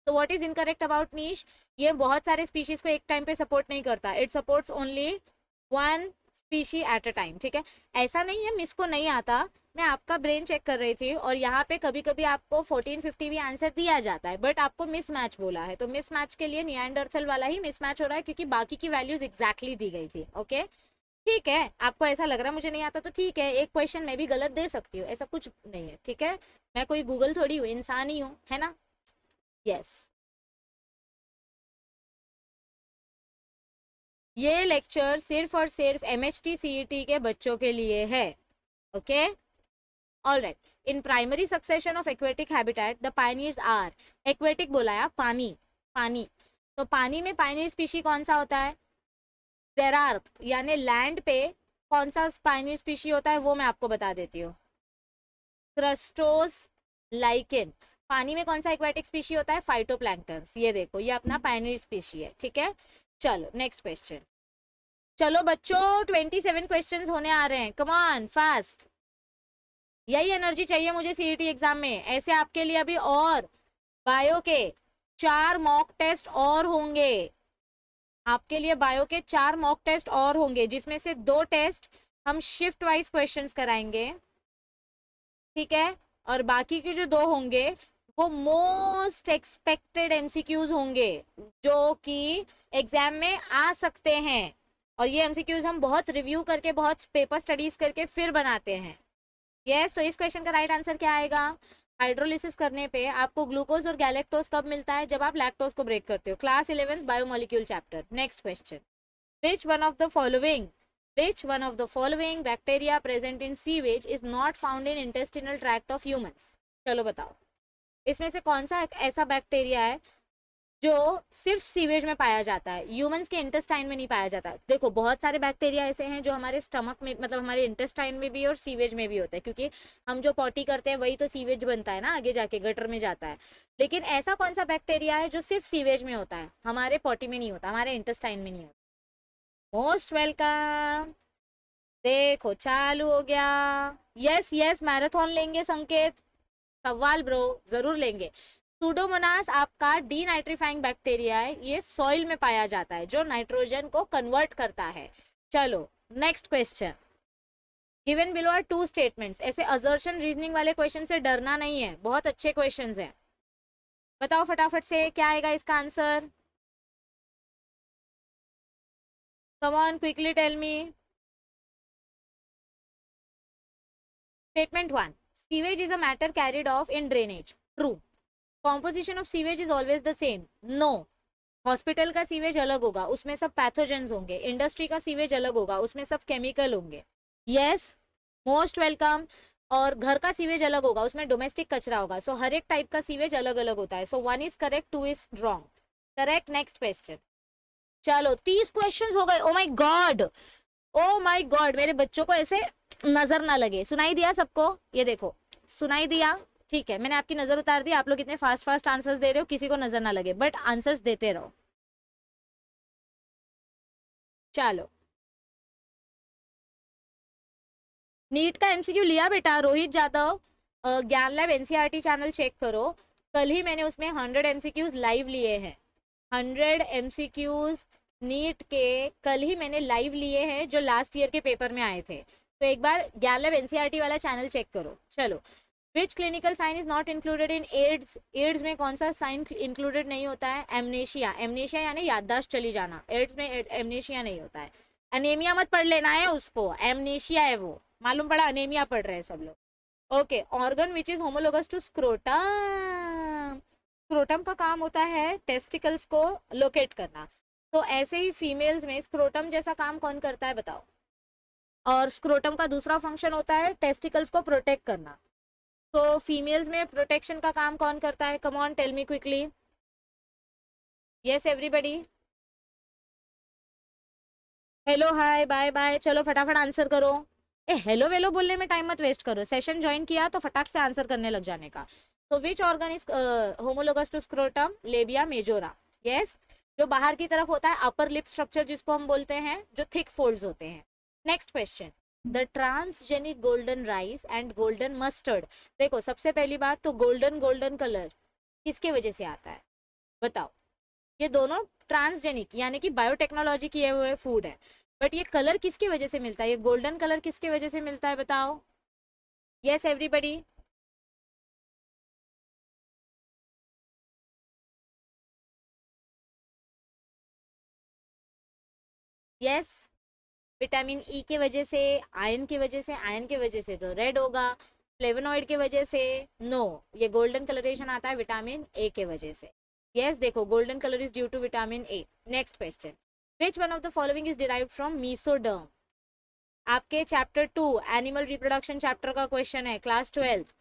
तो what is incorrect about niche ये बहुत सारे स्पीशीज को एक टाइम पे सपोर्ट नहीं करता it supports only one species at a time ठीक है ऐसा नहीं है मिस को नहीं आता मैं आपका ब्रेन चेक कर रही थी और यहाँ पे कभी कभी आपको फोर्टीन फिफ्टी भी आंसर दिया जाता है बट आपको मिस मैच बोला है तो मिस मैच के लिए नियांडरथल वाला ही मिस मैच हो रहा है क्योंकि बाकी की वैल्यूज एग्जैक्टली दी गई थी ओके ठीक है आपको ऐसा लग रहा है मुझे नहीं आता तो ठीक है एक क्वेश्चन मैं भी गलत दे सकती हूँ ऐसा कुछ नहीं है ठीक है मैं कोई गूगल थोड़ी हूँ इंसान ही हूँ है ना यस ये लेक्चर सिर्फ और सिर्फ एम एच e के बच्चों के लिए है okay all right in primary succession of aquatic habitat the pioneers are aquatic बोलाया पानी पानी तो पानी में पाइनियर स्पीशी कौन सा होता है देर आर यानी लैंड पे कौन सा पाइनियर स्पीशी होता है वो मैं आपको बता देती हूँ क्रस्टोस लाइकिन पानी में कौन सा एक्वाटिक स्पीशी होता है फाइटो ये देखो ये अपना पायनरी स्पीशी है ठीक है चलो नेक्स्ट क्वेश्चन चलो बच्चों ट्वेंटी सेवन क्वेश्चन होने आ रहे हैं कमान फास्ट यही एनर्जी चाहिए मुझे सीईटी एग्जाम e में ऐसे आपके लिए अभी और बायो के चार मॉक टेस्ट और होंगे आपके लिए बायो के चार मॉक टेस्ट और होंगे जिसमें से दो टेस्ट हम शिफ्ट वाइज क्वेश्चंस कराएंगे ठीक है और बाकी के जो दो होंगे वो मोस्ट एक्सपेक्टेड एमसीक्यूज होंगे जो कि एग्जाम में आ सकते हैं और ये एमसीक्यूज हम बहुत रिव्यू करके बहुत पेपर स्टडीज करके फिर बनाते हैं यस yes, तो इस क्वेश्चन का राइट आंसर क्या आएगा हाइड्रोलिसिस करने पे आपको ग्लूकोज और गैलेक्टोज कब मिलता है जब आप लैक्टोज को ब्रेक करते हो class eleventh biomolecule chapter next question which one of the following which one of the following bacteria present in sewage is not found in intestinal tract of humans चलो बताओ इसमें से कौन सा ऐसा बैक्टीरिया है जो सिर्फ सीवेज में पाया जाता है ह्यूमंस के इंटेस्टाइन में नहीं पाया जाता देखो बहुत सारे बैक्टीरिया ऐसे हैं जो हमारे स्टमक में मतलब हमारे इंटेस्टाइन में भी और सीवेज में भी होता है क्योंकि हम जो पॉटी करते हैं वही तो सीवेज बनता है ना आगे जाके गटर में जाता है लेकिन ऐसा कौन सा बैक्टीरिया है जो सिर्फ सीवेज में होता है हमारे पॉटी में नहीं होता हमारे इंटेस्टाइन में नहीं होता मोस्ट वेलकम देखो चालू हो गया यस यस मैराथन लेंगे संकेत सवाल ब्रो जरूर लेंगे सूडोमोनास आपका डी नाइट्रीफाइंग बैक्टीरिया है ये सॉइल में पाया जाता है जो नाइट्रोजन को कन्वर्ट करता है चलो next question given below are two statements ऐसे अजर्शन रीजनिंग वाले क्वेश्चन से डरना नहीं है बहुत अच्छे क्वेश्चन हैं बताओ फटाफट से क्या आएगा इसका answer come on quickly tell me statement one Sewage is a matter carried off in drainage. True. Composition of sewage is always the same. No. Hospital का सीवेज अलग होगा उसमें सब पैथोजेंस होंगे इंडस्ट्री का सीवेज अलग होगा उसमें सब केमिकल होंगे यस मोस्ट वेलकम और घर का सीवेज अलग होगा उसमें डोमेस्टिक कचरा होगा सो so, हर एक टाइप का सीवेज अलग अलग होता है so one is correct two is wrong correct next question चलो तीस क्वेश्चन हो गए ओ my God O my God मेरे बच्चों को ऐसे नजर ना लगे सुनाई दिया सबको ये देखो सुनाई दिया ठीक है मैंने आपकी नजर उतार दी आप लोग इतने फास्ट फास्ट आंसर्स दे रहे हो किसी को नजर ना लगे बट आंसर्स देते रहो चलो नीट का एमसीक्यू लिया बेटा रोहित जाधव ज्ञान लैब एनसीईआरटी चैनल चेक करो कल ही मैंने उसमें हंड्रेड एमसीक्यूज लाइव लिए हैं हंड्रेड एमसीक्यूज नीट के कल ही मैंने लाइव लिए हैं जो लास्ट ईयर के पेपर में आए थे तो एक बार ज्ञानलैब एनसीआरटी e वाला चैनल चेक करो चलो which clinical sign is not included in AIDS AIDS में कौन सा साइन इंक्लूडेड नहीं होता है एमनेशिया एमनेशिया यानी याददाश्त चली जाना एड्स में एमनेशिया नहीं होता है अनेमिया मत पढ़ लेना है उसको एमनेशिया है वो मालूम पड़ा अनेमिया पढ़ रहे हैं सब लोग okay organ which is homologous to scrotum scrotum का काम होता है टेस्टिकल्स को लोकेट करना तो ऐसे ही फीमेल्स में स्क्रोटम जैसा काम कौन करता है बताओ और स्क्रोटम का दूसरा फंक्शन होता है टेस्टिकल्स को प्रोटेक्ट करना तो फीमेल्स में प्रोटेक्शन का काम कौन करता है come on tell me quickly yes everybody hello hi bye bye चलो फटाफट आंसर करो ए हेलो वेलो बोलने में टाइम मत वेस्ट करो सेशन ज्वाइन किया तो फटाक से आंसर करने लग जाने का तो which organ is homologous to scrotum labia majora yes जो बाहर की तरफ होता है अपर लिप स्ट्रक्चर जिसको हम बोलते हैं जो थिक फोल्ड्स होते हैं next question the transgenic golden rice and golden mustard देखो सबसे पहली बात तो गोल्डन गोल्डन कलर किसके वजह से आता है बताओ ये दोनों ट्रांसजेनिक यानी कि बायोटेक्नोलॉजी किए हुए फूड है बट ये कलर किसकी वजह से मिलता है ये गोल्डन कलर किसके वजह से मिलता है बताओ yes everybody yes vitamin E e के वजह से आयन की वजह से आयन की वजह से तो रेड होगा फ्लेवनॉइड की वजह से नो no. ये गोल्डन कलरेशन आता है विटामिन ए के वजह से यस yes, देखो golden colour is due to vitamin A next question which one of the following is derive from mesoderm आपके chapter two animal reproduction chapter का क्वेश्चन है क्लास ट्वेल्थ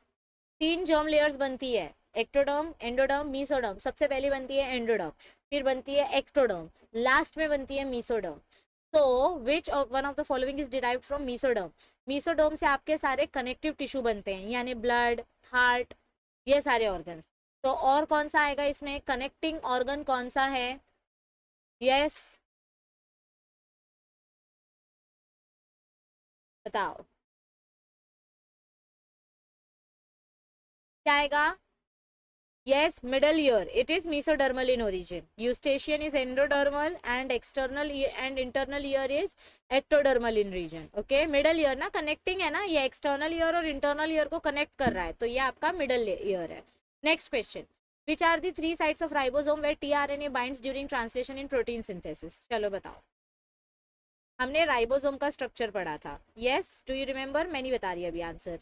तीन जर्म लेयर्स बनती है एक्टोडर्म एंडोडर्म मीसोडर्म सबसे पहली बनती है एंडोडर्म फिर बनती है एक्टोडर्म लास्ट में बनती है मीसोडर्म तो which one of the following is derive from mesoderm mesoderm से आपके सारे कनेक्टिव टिश्यू बनते हैं यानी ब्लड हार्ट ये सारे ऑर्गन तो और कौन सा आएगा इसमें कनेक्टिंग ऑर्गन कौन सा है यस yes. बताओ क्या आएगा Yes, middle ear. It is mesodermal in origin. Eustachian is endodermal and external ear and internal ear is ectodermal in region. Okay, middle ear na connecting hai na ye external ear और internal ear ko connect kar raha hai to ye आपका middle ear hai Next question. Which are the three sites of ribosome where tRNA binds during translation in protein synthesis? chalo batao हमने राइबोसोम का स्ट्रक्चर पढ़ा था. Yes, do you remember? मैं नहीं बता रही अभी आंसर.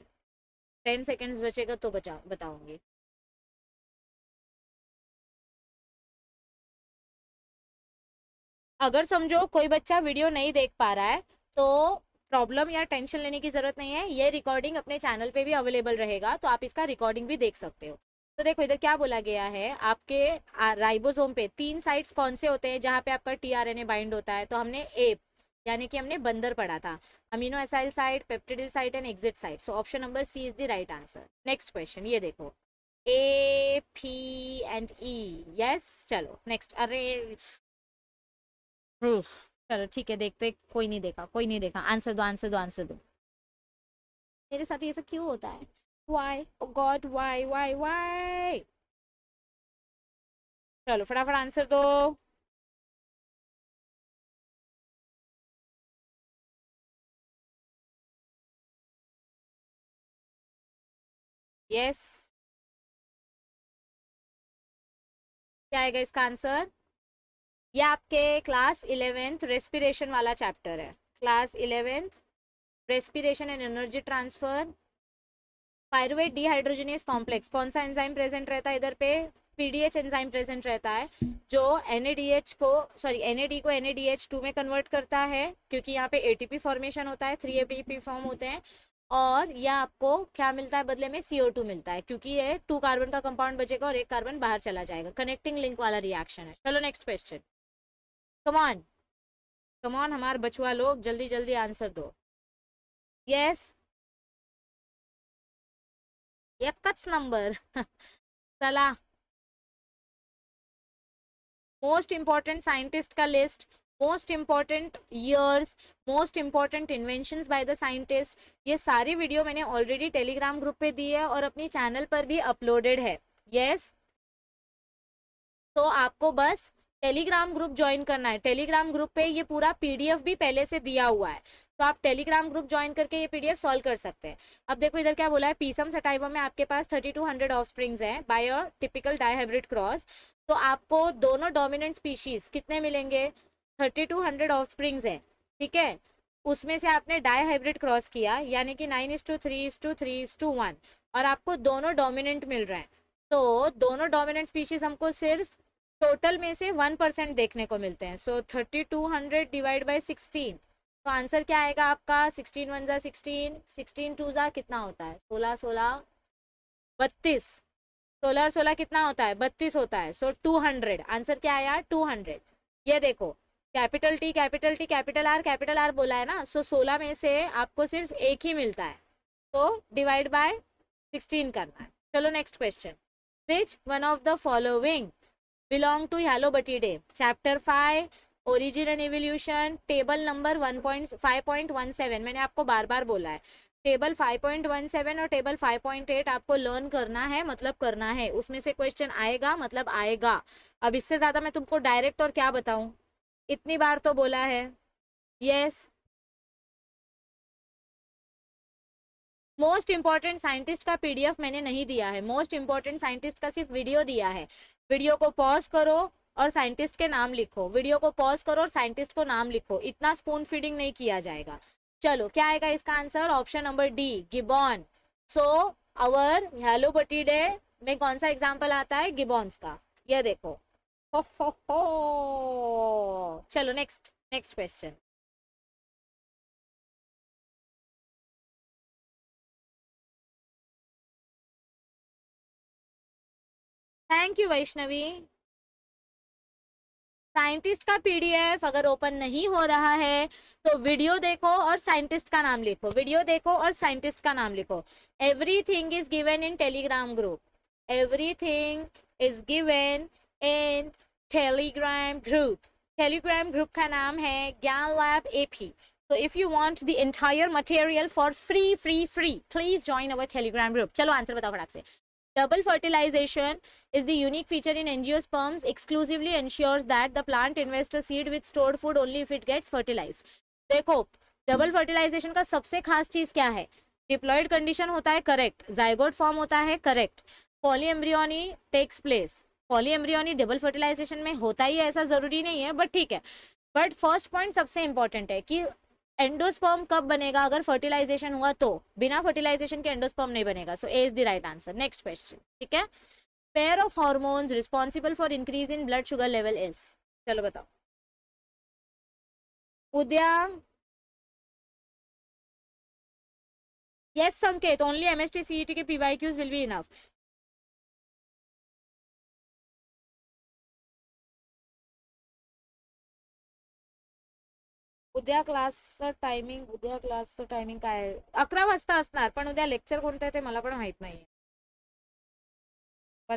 टेन सेकेंड्स बचेगा तो बचा बताऊंगी अगर समझो कोई बच्चा वीडियो नहीं देख पा रहा है तो प्रॉब्लम या टेंशन लेने की ज़रूरत नहीं है ये रिकॉर्डिंग अपने चैनल पे भी अवेलेबल रहेगा तो आप इसका रिकॉर्डिंग भी देख सकते हो तो देखो इधर क्या बोला गया है आपके राइबोसोम पे तीन साइट्स कौन से होते हैं जहाँ पे आपका टीआरएनए बाइंड होता है तो हमने एप यानी कि हमने बंदर पढ़ा था amino acyl site peptidyl site and exit site so option number C is the right answer next question ये देखो A P and E yes चलो नेक्स्ट अरे प्रूफ चलो ठीक है देखते कोई नहीं देखा कोई नहीं देखा आंसर दो आंसर दो आंसर दो मेरे साथ ये सब क्यों होता है why God why why why चलो फटाफट आंसर दो यस yes. क्या आएगा इसका आंसर ये आपके क्लास इलेवेंथ रेस्पिरेशन वाला चैप्टर है class eleventh respiration and energy transfer pyruvate dehydrogenase complex कौन सा एंजाइम प्रेजेंट रहता है इधर पे पीडीएच एंजाइम प्रेजेंट रहता है जो एनएडीएच को सॉरी एनएडी को एनएडीएच टू में कन्वर्ट करता है क्योंकि यहाँ पे एटीपी फॉर्मेशन होता है थ्री ए फॉर्म होते हैं और यह आपको क्या मिलता है बदले में सीओ टू मिलता है क्योंकि ये टू कार्बन का कंपाउंड बचेगा और एक कार्बन बाहर चला जाएगा कनेक्टिंग लिंक वाला रिएक्शन है चलो नेक्स्ट क्वेश्चन कमान कमान हमारे बचवा लोग जल्दी जल्दी आंसर दो यस एकच नंबर सलाह मोस्ट इम्पॉर्टेंट साइंटिस्ट का list most important years most important invention by the scientist ये सारी वीडियो मैंने ऑलरेडी टेलीग्राम ग्रुप पे दी है और अपनी चैनल पर भी अपलोडेड है यस yes? तो आपको बस टेलीग्राम ग्रुप ज्वाइन करना है टेलीग्राम ग्रुप पे ये पूरा पीडीएफ भी पहले से दिया हुआ है तो आप टेलीग्राम ग्रुप ज्वाइन करके ये पीडीएफ सॉल्व कर सकते हैं अब देखो इधर क्या बोला है पीसम सटाइवा में आपके पास thirty two hundred offsprings हैं बाय टिपिकल डायहाइब्रिड क्रॉस तो आपको दोनों डोमिनेंट स्पीशीज कितने मिलेंगे thirty two hundred offsprings हैं ठीक है उसमें से आपने डाई हाइब्रिड क्रॉस किया यानी कि nine is to three is to three is to one और आपको दोनों डोमिनेंट मिल रहे हैं तो दोनों डोमिनेंट स्पीशीज हमको सिर्फ टोटल में से वन परसेंट देखने को मिलते हैं so thirty two hundred divide by sixteen तो आंसर क्या आएगा आपका सिक्सटीन वन ज़ा सिक्सटीन सिक्सटीन टू ज़ा कितना होता है सोलह सोलह बत्तीस सोलह और सोलह कितना होता है बत्तीस होता है सो टू हंड्रेड आंसर क्या आया टू हंड्रेड ये देखो capital T capital T capital R capital R बोला है ना सो so, सोलह में से आपको सिर्फ एक ही मिलता है तो डिवाइड बाय सिक्सटीन करना है चलो next question which one of the following belong to Halobatide. Chapter 5 origin and evolution table number seven मैंने आपको बार बार बोला है टेबल 5.17 और टेबल 5.8 आपको लर्न करना है मतलब करना है उसमें से क्वेश्चन आएगा मतलब आएगा अब इससे ज़्यादा मैं तुमको डायरेक्ट और क्या बताऊँ इतनी बार तो बोला है yes yes, most important scientist का पीडीएफ मैंने नहीं दिया है मोस्ट इम्पॉर्टेंट साइंटिस्ट का सिर्फ वीडियो दिया है वीडियो को पॉज करो और साइंटिस्ट के नाम लिखो वीडियो को पॉज करो और साइंटिस्ट को नाम लिखो इतना स्पून फीडिंग नहीं किया जाएगा चलो क्या आएगा इसका answer option number D gibbon so our Halobatidae में कौन सा एग्जाम्पल आता है गिबॉन्स का यह देखो हो हो हो चलो next next question thank you Vaishnavi scientist का पीडीएफ अगर ओपन नहीं हो रहा है तो वीडियो देखो और साइंटिस्ट का नाम लिखो वीडियो देखो और साइंटिस्ट का नाम लिखो everything is given in Telegram group everything is given in Telegram group Telegram group का नाम है ज्ञान लैब एपी तो if you want the entire material for free free free please join our Telegram group चलो आंसर बताओ फटाक से Double fertilization is the unique feature in angiosperms, exclusively ensures that the plant investor seed with stored food only if it gets fertilized. देखो डबल फर्टिलाइजेशन का सबसे खास चीज क्या है डिप्लॉयड कंडीशन होता है करेक्ट जायगोड फॉर्म होता है correct polyembryony takes place polyembryony double fertilization में होता ही ऐसा जरूरी नहीं है बट ठीक है बट फर्स्ट पॉइंट सबसे इंपॉर्टेंट है कि एंडोस्पर्म कब बनेगा अगर फर्टिलाइजेशन हुआ तो बिना फर्टिलाइजेशन के एंडोस्पर्म नहीं बनेगा so A is the right answer next question ठीक है pair of hormones responsible for increase in blood sugar level is चलो बताओ उद्या yes sanket only mst cet ke queues will be enough उद्या क्लासचं टायमिंग उद्या क्लासचं टायमिंग काय अकरा वाजता असणार पण उद्या लेक्चर कोणतं आहे ते मला पण माहित नाही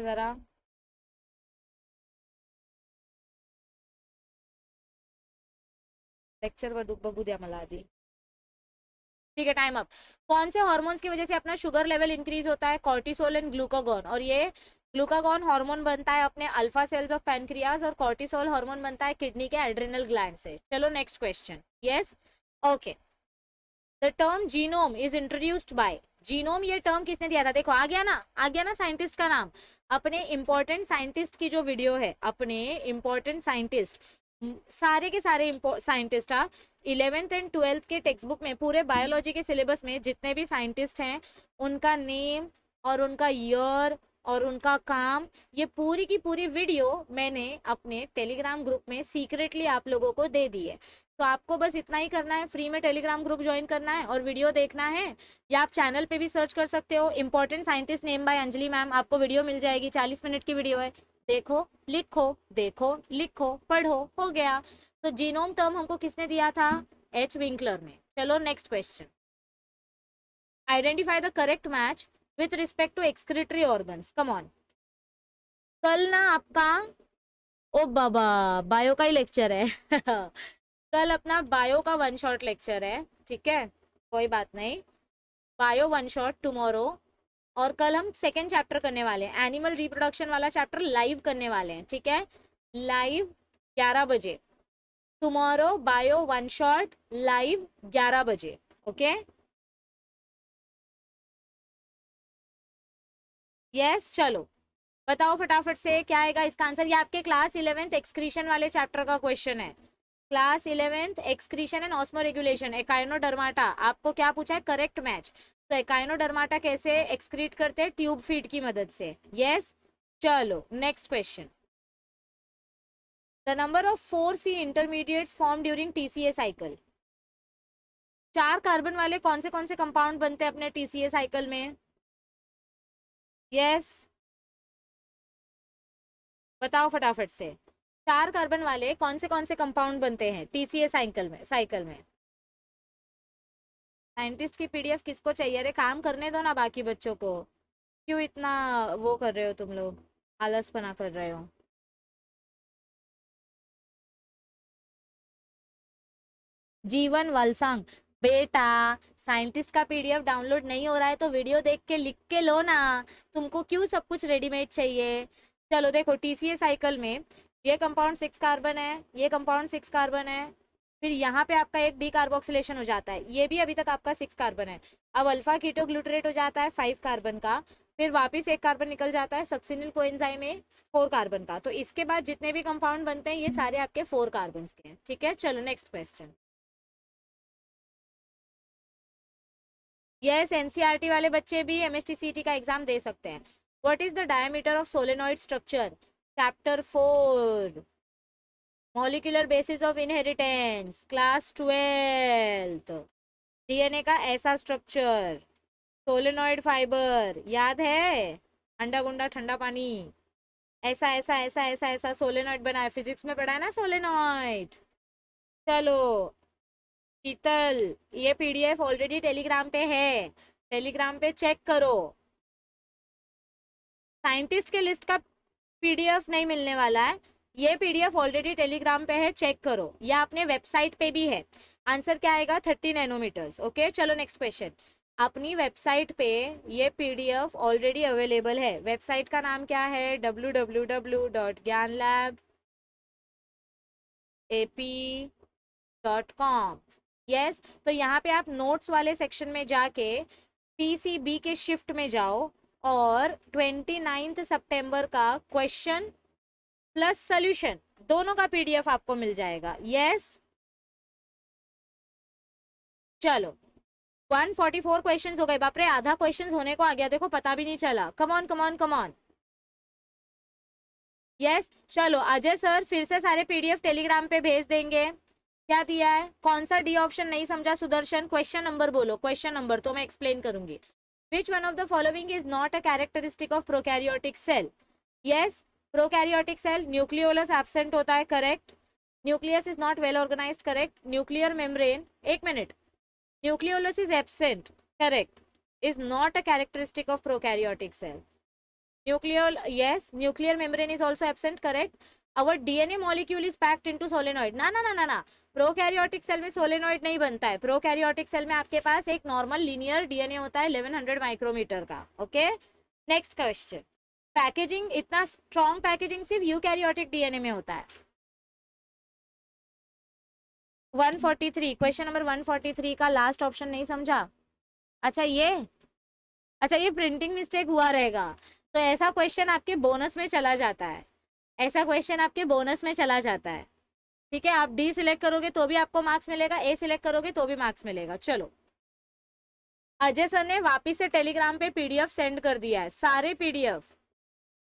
जरा लेक्चर बघू द्या मला आधी ठीक है टाइम अप कौन से हॉर्मोन्स की वजह से अपना शुगर लेवल इंक्रीज होता है कॉर्टिसोल एंड ग्लूकोगोन और ये ग्लूकागॉन हार्मोन बनता है अपने अल्फा सेल्स ऑफ पैनक्रियाज और कॉर्टिसोल हार्मोन बनता है किडनी के एड्रिनल ग्लैंड से चलो next question yes okay the term genome is introduced by genome ये टर्म किसने दिया था देखो आ गया ना आ गया ना साइंटिस्ट का नाम अपने इम्पोर्टेंट साइंटिस्ट की जो वीडियो है अपने इम्पोर्टेंट साइंटिस्ट सारे के सारे साइंटिस्ट आ इलेवेंथ एंड ट्वेल्थ के टेक्स्ट बुक में पूरे बायोलॉजी के सिलेबस में जितने भी साइंटिस्ट हैं उनका नेम और उनका ईयर और उनका काम ये पूरी की पूरी वीडियो मैंने अपने टेलीग्राम ग्रुप में सीक्रेटली आप लोगों को दे दी है तो आपको बस इतना ही करना है फ्री में टेलीग्राम ग्रुप ज्वाइन करना है और वीडियो देखना है या आप चैनल पे भी सर्च कर सकते हो important scientist name by Anjali ma'am आपको वीडियो मिल जाएगी चालीस मिनट की वीडियो है देखो लिखो देखो लिखो पढ़ो हो गया तो जीनोम टर्म हमको किसने दिया था एच विंकलर ने चलो next question identify the correct match with respect to excretory organs come on कल ना आपका ओ बाबा बायो का ही लेक्चर है कल अपना बायो का वन शॉर्ट लेक्चर है ठीक है कोई बात नहीं बायो वन शॉर्ट टुमारो और कल हम सेकेंड चैप्टर करने वाले हैं एनिमल रिप्रोडक्शन वाला चैप्टर लाइव करने वाले हैं ठीक है लाइव ग्यारह बजे tomorrow bio one short live ग्यारह बजे ओके यस चलो बताओ फटाफट से क्या आएगा इसका आंसर ये आपके क्लास इलेवेंथ एक्सक्रीशन वाले चैप्टर का क्वेश्चन है class eleventh excretion and osmoregulation डरमाटा आपको क्या पूछा है करेक्ट मैच तो डरमाटा कैसे एक्सक्रीट करते हैं ट्यूब फीड की मदद से यस yes? चलो next question the number of four C intermediates form during T C A cycle चार कार्बन वाले कौन से कौन से कंपाउंड बनते हैं अपने टी सी ए साइकिल में यस बताओ फटाफट से चार कार्बन वाले कौन से कौन से कंपाउंड बनते हैं टीसीए साइकिल में साइकिल में साइंटिस्ट की पीडीएफ किसको चाहिए अरे काम करने दो ना बाकी बच्चों को क्यों इतना वो कर रहे हो तुम लोग आलसपना कर रहे हो जीवन वालसांग बेटा साइंटिस्ट का पीडीएफ डाउनलोड नहीं हो रहा है तो वीडियो देख के लिख के लो ना तुमको क्यों सब कुछ रेडीमेड चाहिए चलो देखो टीसीए साइकिल में ये कंपाउंड सिक्स कार्बन है ये कंपाउंड सिक्स कार्बन है फिर यहाँ पे आपका एक डी कार्बोक्सिलेशन हो जाता है ये भी अभी तक आपका सिक्स कार्बन है अब अल्फा कीटो ग्लूटरेट हो जाता है फाइव कार्बन का फिर वापस एक कार्बन निकल जाता है सक्सिनिल कोएंजाइम में फोर कार्बन का तो इसके बाद जितने भी कंपाउंड बनते हैं ये सारे आपके फोर कार्बन के हैं ठीक है चलो next question yes NCERT e वाले बच्चे भी एमएसटीसीटी e का एग्जाम दे सकते हैं what is the diameter of solenoid structure chapter four molecular basis of inheritance class twelfth DNA का ऐसा स्ट्रक्चर सोलेनॉइड फाइबर याद है अंडा गुंडा ठंडा पानी ऐसा ऐसा ऐसा ऐसा ऐसा सोलेनॉइड बनाया फिजिक्स में पढ़ा है ना सोलेनॉइड चलो शीतल ये पीडीएफ ऑलरेडी टेलीग्राम पे है टेलीग्राम पे चेक करो साइंटिस्ट के लिस्ट का पीडीएफ नहीं मिलने वाला है ये पीडीएफ ऑलरेडी टेलीग्राम पे है चेक करो या अपने वेबसाइट पे भी है आंसर क्या आएगा थर्टी नैनोमीटर्स ओके चलो नेक्स्ट क्वेश्चन अपनी वेबसाइट पे ये पीडीएफ ऑलरेडी अवेलेबल है वेबसाइट का नाम क्या है W W W dot Gyan lab A P dot com yes yes, तो यहाँ पे आप नोट्स वाले सेक्शन में जाके पीसीबी के शिफ्ट में जाओ और ट्वेंटी नाइन्थ सेप्टेम्बर का क्वेश्चन प्लस सोल्यूशन दोनों का पीडीएफ आपको मिल जाएगा यस yes? चलो 144 क्वेश्चन हो गए बापरे आधा क्वेश्चन होने को आ गया देखो पता भी नहीं चला कमॉन कमॉन कमॉन यस चलो अजय सर फिर से सारे पीडीएफ टेलीग्राम पे भेज देंगे क्या दिया है कौन सा डी ऑप्शन नहीं समझा सुदर्शन क्वेश्चन नंबर बोलो क्वेश्चन नंबर तो मैं एक्सप्लेन करूंगी which one of the following is not a characteristic of prokaryotic cell yes prokaryotic cell nucleolus absent होता है correct nucleus is not well organize correct nuclear membrane एक minute nucleolus is absent correct is not a characteristic of prokaryotic cell nucleole yes nuclear membrane is also absent correct A DNA is packed into solenoid ना ना ना ना ना प्रोकैरियोटिक सेल में सोलेनोइड नहीं बनता है प्रोकैरियोटिक सेल में आपके पास एक नॉर्मल लीनियर डीएनए होता है 1100 माइक्रोमीटर का ओके नेक्स्ट क्वेश्चन पैकेजिंग इतना स्ट्रॉन्ग पैकेजिंग सिर्फ यूकैरियोटिक डीएनए में होता है 143 क्वेश्चन नंबर 143 का लास्ट ऑप्शन नहीं समझा अच्छा ये अच्छा ये प्रिंटिंग मिस्टेक हुआ रहेगा तो ऐसा क्वेश्चन आपके बोनस में चला जाता है ऐसा क्वेश्चन आपके बोनस में चला जाता है ठीक है आप डी सिलेक्ट करोगे तो भी आपको मार्क्स मिलेगा ए सिलेक्ट करोगे तो भी मार्क्स मिलेगा चलो अजय सर ने वापिस से टेलीग्राम पे पीडीएफ सेंड कर दिया है सारे पीडीएफ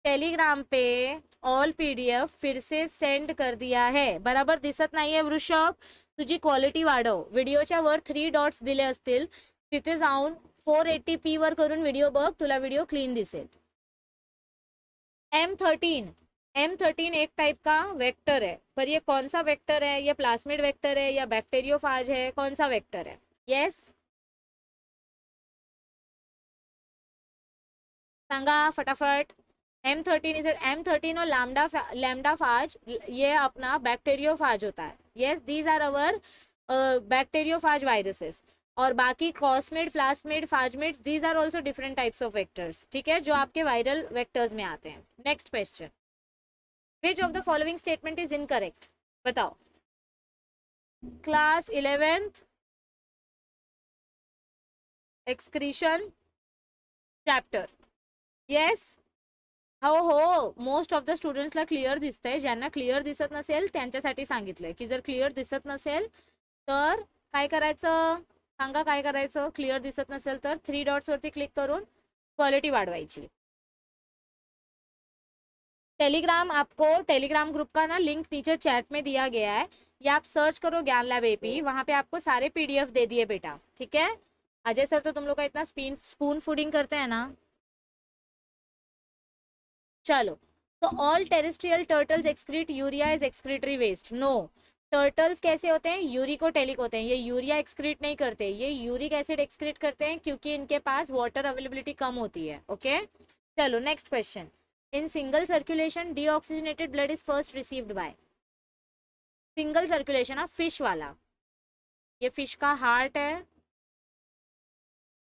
टेलीग्राम पे ऑल पीडीएफ फिर से सेंड कर दिया है बराबर दिसत नहीं है वृषभ तुझी क्वालिटी वाढ़ो वीडियो वर थ्री डॉट्स दिले तिथे जाऊन फोर एट्टी पी वर करून वीडियो बग तुला वीडियो क्लीन दसेल एम थर्टीन एम थर्टीन एक टाइप का वेक्टर है पर ये कौन सा वेक्टर है ये प्लास्मिड वेक्टर है या बैक्टेरियोफाज है कौन सा वेक्टर है यस सांगा फटाफट M thirteen is M thirteen और लैमडा लैमडा फाज ये अपना बैक्टेरियोफाज होता है yes these are our bacteriophage viruses और बाकी cosmid plasmid phagemids these are also different types of vectors ठीक है जो आपके वायरल वैक्टर्स में आते हैं next question which of the following statement is incorrect बताओ class eleventh excretion chapter yes हो हो मोस्ट ऑफ द स्टुडंट्सला क्लिअर दिसतंय ज्यांना क्लिअर दिसत नसेल त्यांच्यासाठी सांगितलंय की जर क्लिअर दिसत नसेल तर काय करायचं सांगा काय करायचं क्लिअर दिसत नसेल तर थ्री डॉट्सवरती क्लिक करून क्वालिटी वाढवायची टेलीग्राम आपको टेलीग्राम ग्रुप का ना लिंक नीचे चैट में दिया गया है या आप सर्च करो ज्ञान लैब एपी वहाँ पे आपको सारे पीडीएफ दे दिए बेटा ठीक है अजय सर तो तुम लोग का इतना स्पीन स्पून फूडिंग करते हैं ना चलो तो all terrestrial turtles excrete urea is excretory waste no turtles कैसे होते हैं टेलिक होते हैं ये यूरिया एक्सक्रीट नहीं करते ये यूरिक एसिड एक्सक्रीट करते हैं क्योंकि इनके पास वाटर अवेलेबिलिटी कम होती है ओके चलो next question single circulation deoxygenated blood is first received by single circulation of fish वाला ये फिश का हार्ट है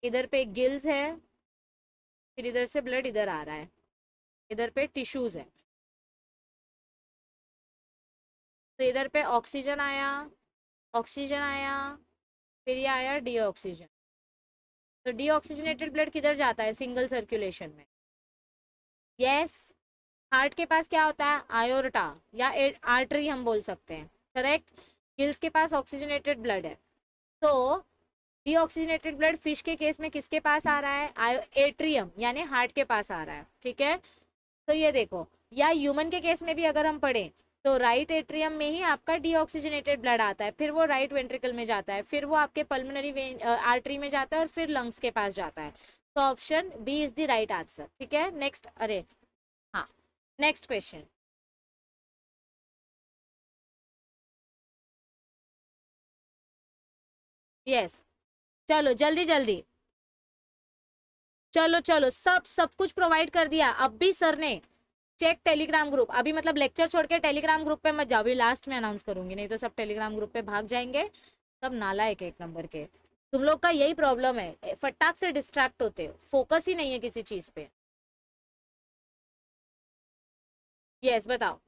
इधर पे गिल्स है फिर इधर से ब्लड इधर आ रहा है इधर पे टिश्यूज है तो इधर पे ऑक्सीजन आया ऑक्सीजन आया फिर ये आया डीऑक्सीजन तो डीऑक्सीजनेटेड ब्लड किधर जाता है सिंगल सर्कुलेशन में यस yes. हार्ट के पास क्या होता है आयोरटा या आर्टरी हम बोल सकते हैं करेक्ट गिल्स के पास ऑक्सीजनेटेड ब्लड है तो डी ऑक्सीजनेटेड ब्लड फिश के केस में किसके पास आ रहा है एट्रियम यानी हार्ट के पास आ रहा है ठीक है तो ये देखो या ह्यूमन के केस में भी अगर हम पढ़ें तो राइट एट्रियम में ही आपका डीऑक्सीजनेटेड ब्लड आता है फिर वो राइट वेंट्रिकल में जाता है फिर वो आपके पल्मोनरी आर्टरी में जाता है और फिर लंग्स के पास जाता है तो option B is the right answer ठीक है नेक्स्ट अरे हाँ नेक्स्ट क्वेश्चन यस चलो जल्दी जल्दी चलो चलो सब सब कुछ प्रोवाइड कर दिया अब भी सर ने चेक टेलीग्राम ग्रुप अभी मतलब लेक्चर छोड़ के टेलीग्राम ग्रुप पे मत जाओ अभी लास्ट में अनाउंस करूंगी नहीं तो सब टेलीग्राम ग्रुप पे भाग जाएंगे सब नाला एक एक नंबर के तुम लोग का यही प्रॉब्लम है फटाक से डिस्ट्रैक्ट होते हो फोकस ही नहीं है किसी चीज पे यस बताओ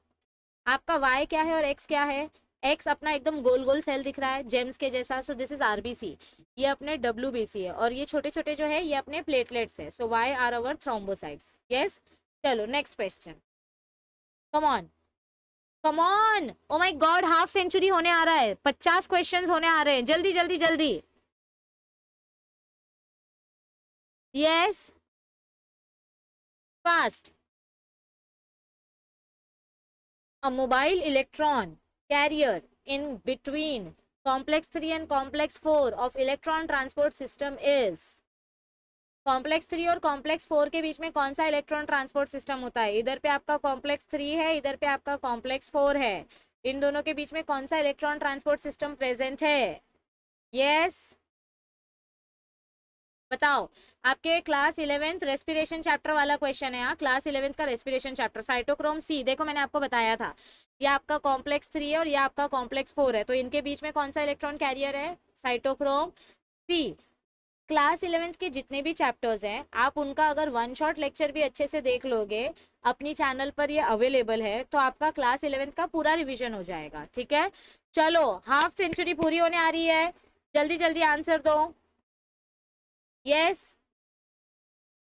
आपका वाई क्या है और एक्स क्या है एक्स अपना एकदम गोल गोल सेल दिख रहा है जेम्स के जैसा सो दिस इज आरबीसी ये अपने डब्ल्यू है और ये छोटे छोटे जो है ये अपने प्लेटलेट्स है so why are our thrombocytes yes चलो next question come on come on oh my god half century होने आ रहा है पचास क्वेश्चन होने आ रहे हैं जल्दी जल्दी जल्दी yes fast a mobile electron carrier in between complex 3 and complex 4 of electron transport system is complex three और कॉम्प्लेक्स फोर के बीच में कौन सा इलेक्ट्रॉन ट्रांसपोर्ट सिस्टम होता है इधर पे आपका कॉम्प्लेक्स थ्री है इधर पे आपका कॉम्प्लेक्स फोर है इन दोनों के बीच में कौन सा इलेक्ट्रॉन ट्रांसपोर्ट सिस्टम प्रेजेंट है यस बताओ आपके क्लास इलेवेंथ रेस्पिरेशन चैप्टर वाला क्वेश्चन है यहाँ क्लास इलेवेंथ का रेस्पिरेशन चैप्टर साइटोक्रोम सी देखो मैंने आपको बताया था यह आपका कॉम्प्लेक्स थ्री है और यह आपका कॉम्प्लेक्स फोर है तो इनके बीच में कौन सा इलेक्ट्रॉन कैरियर है साइटोक्रोम सी क्लास इलेवेंथ के जितने भी चैप्टर्स हैं आप उनका अगर वन शॉट लेक्चर भी अच्छे से देख लोगे अपनी चैनल पर ये अवेलेबल है तो आपका क्लास इलेवेंथ का पूरा रिवीजन हो जाएगा ठीक है चलो हाफ सेंचुरी पूरी होने आ रही है जल्दी जल्दी आंसर दो yes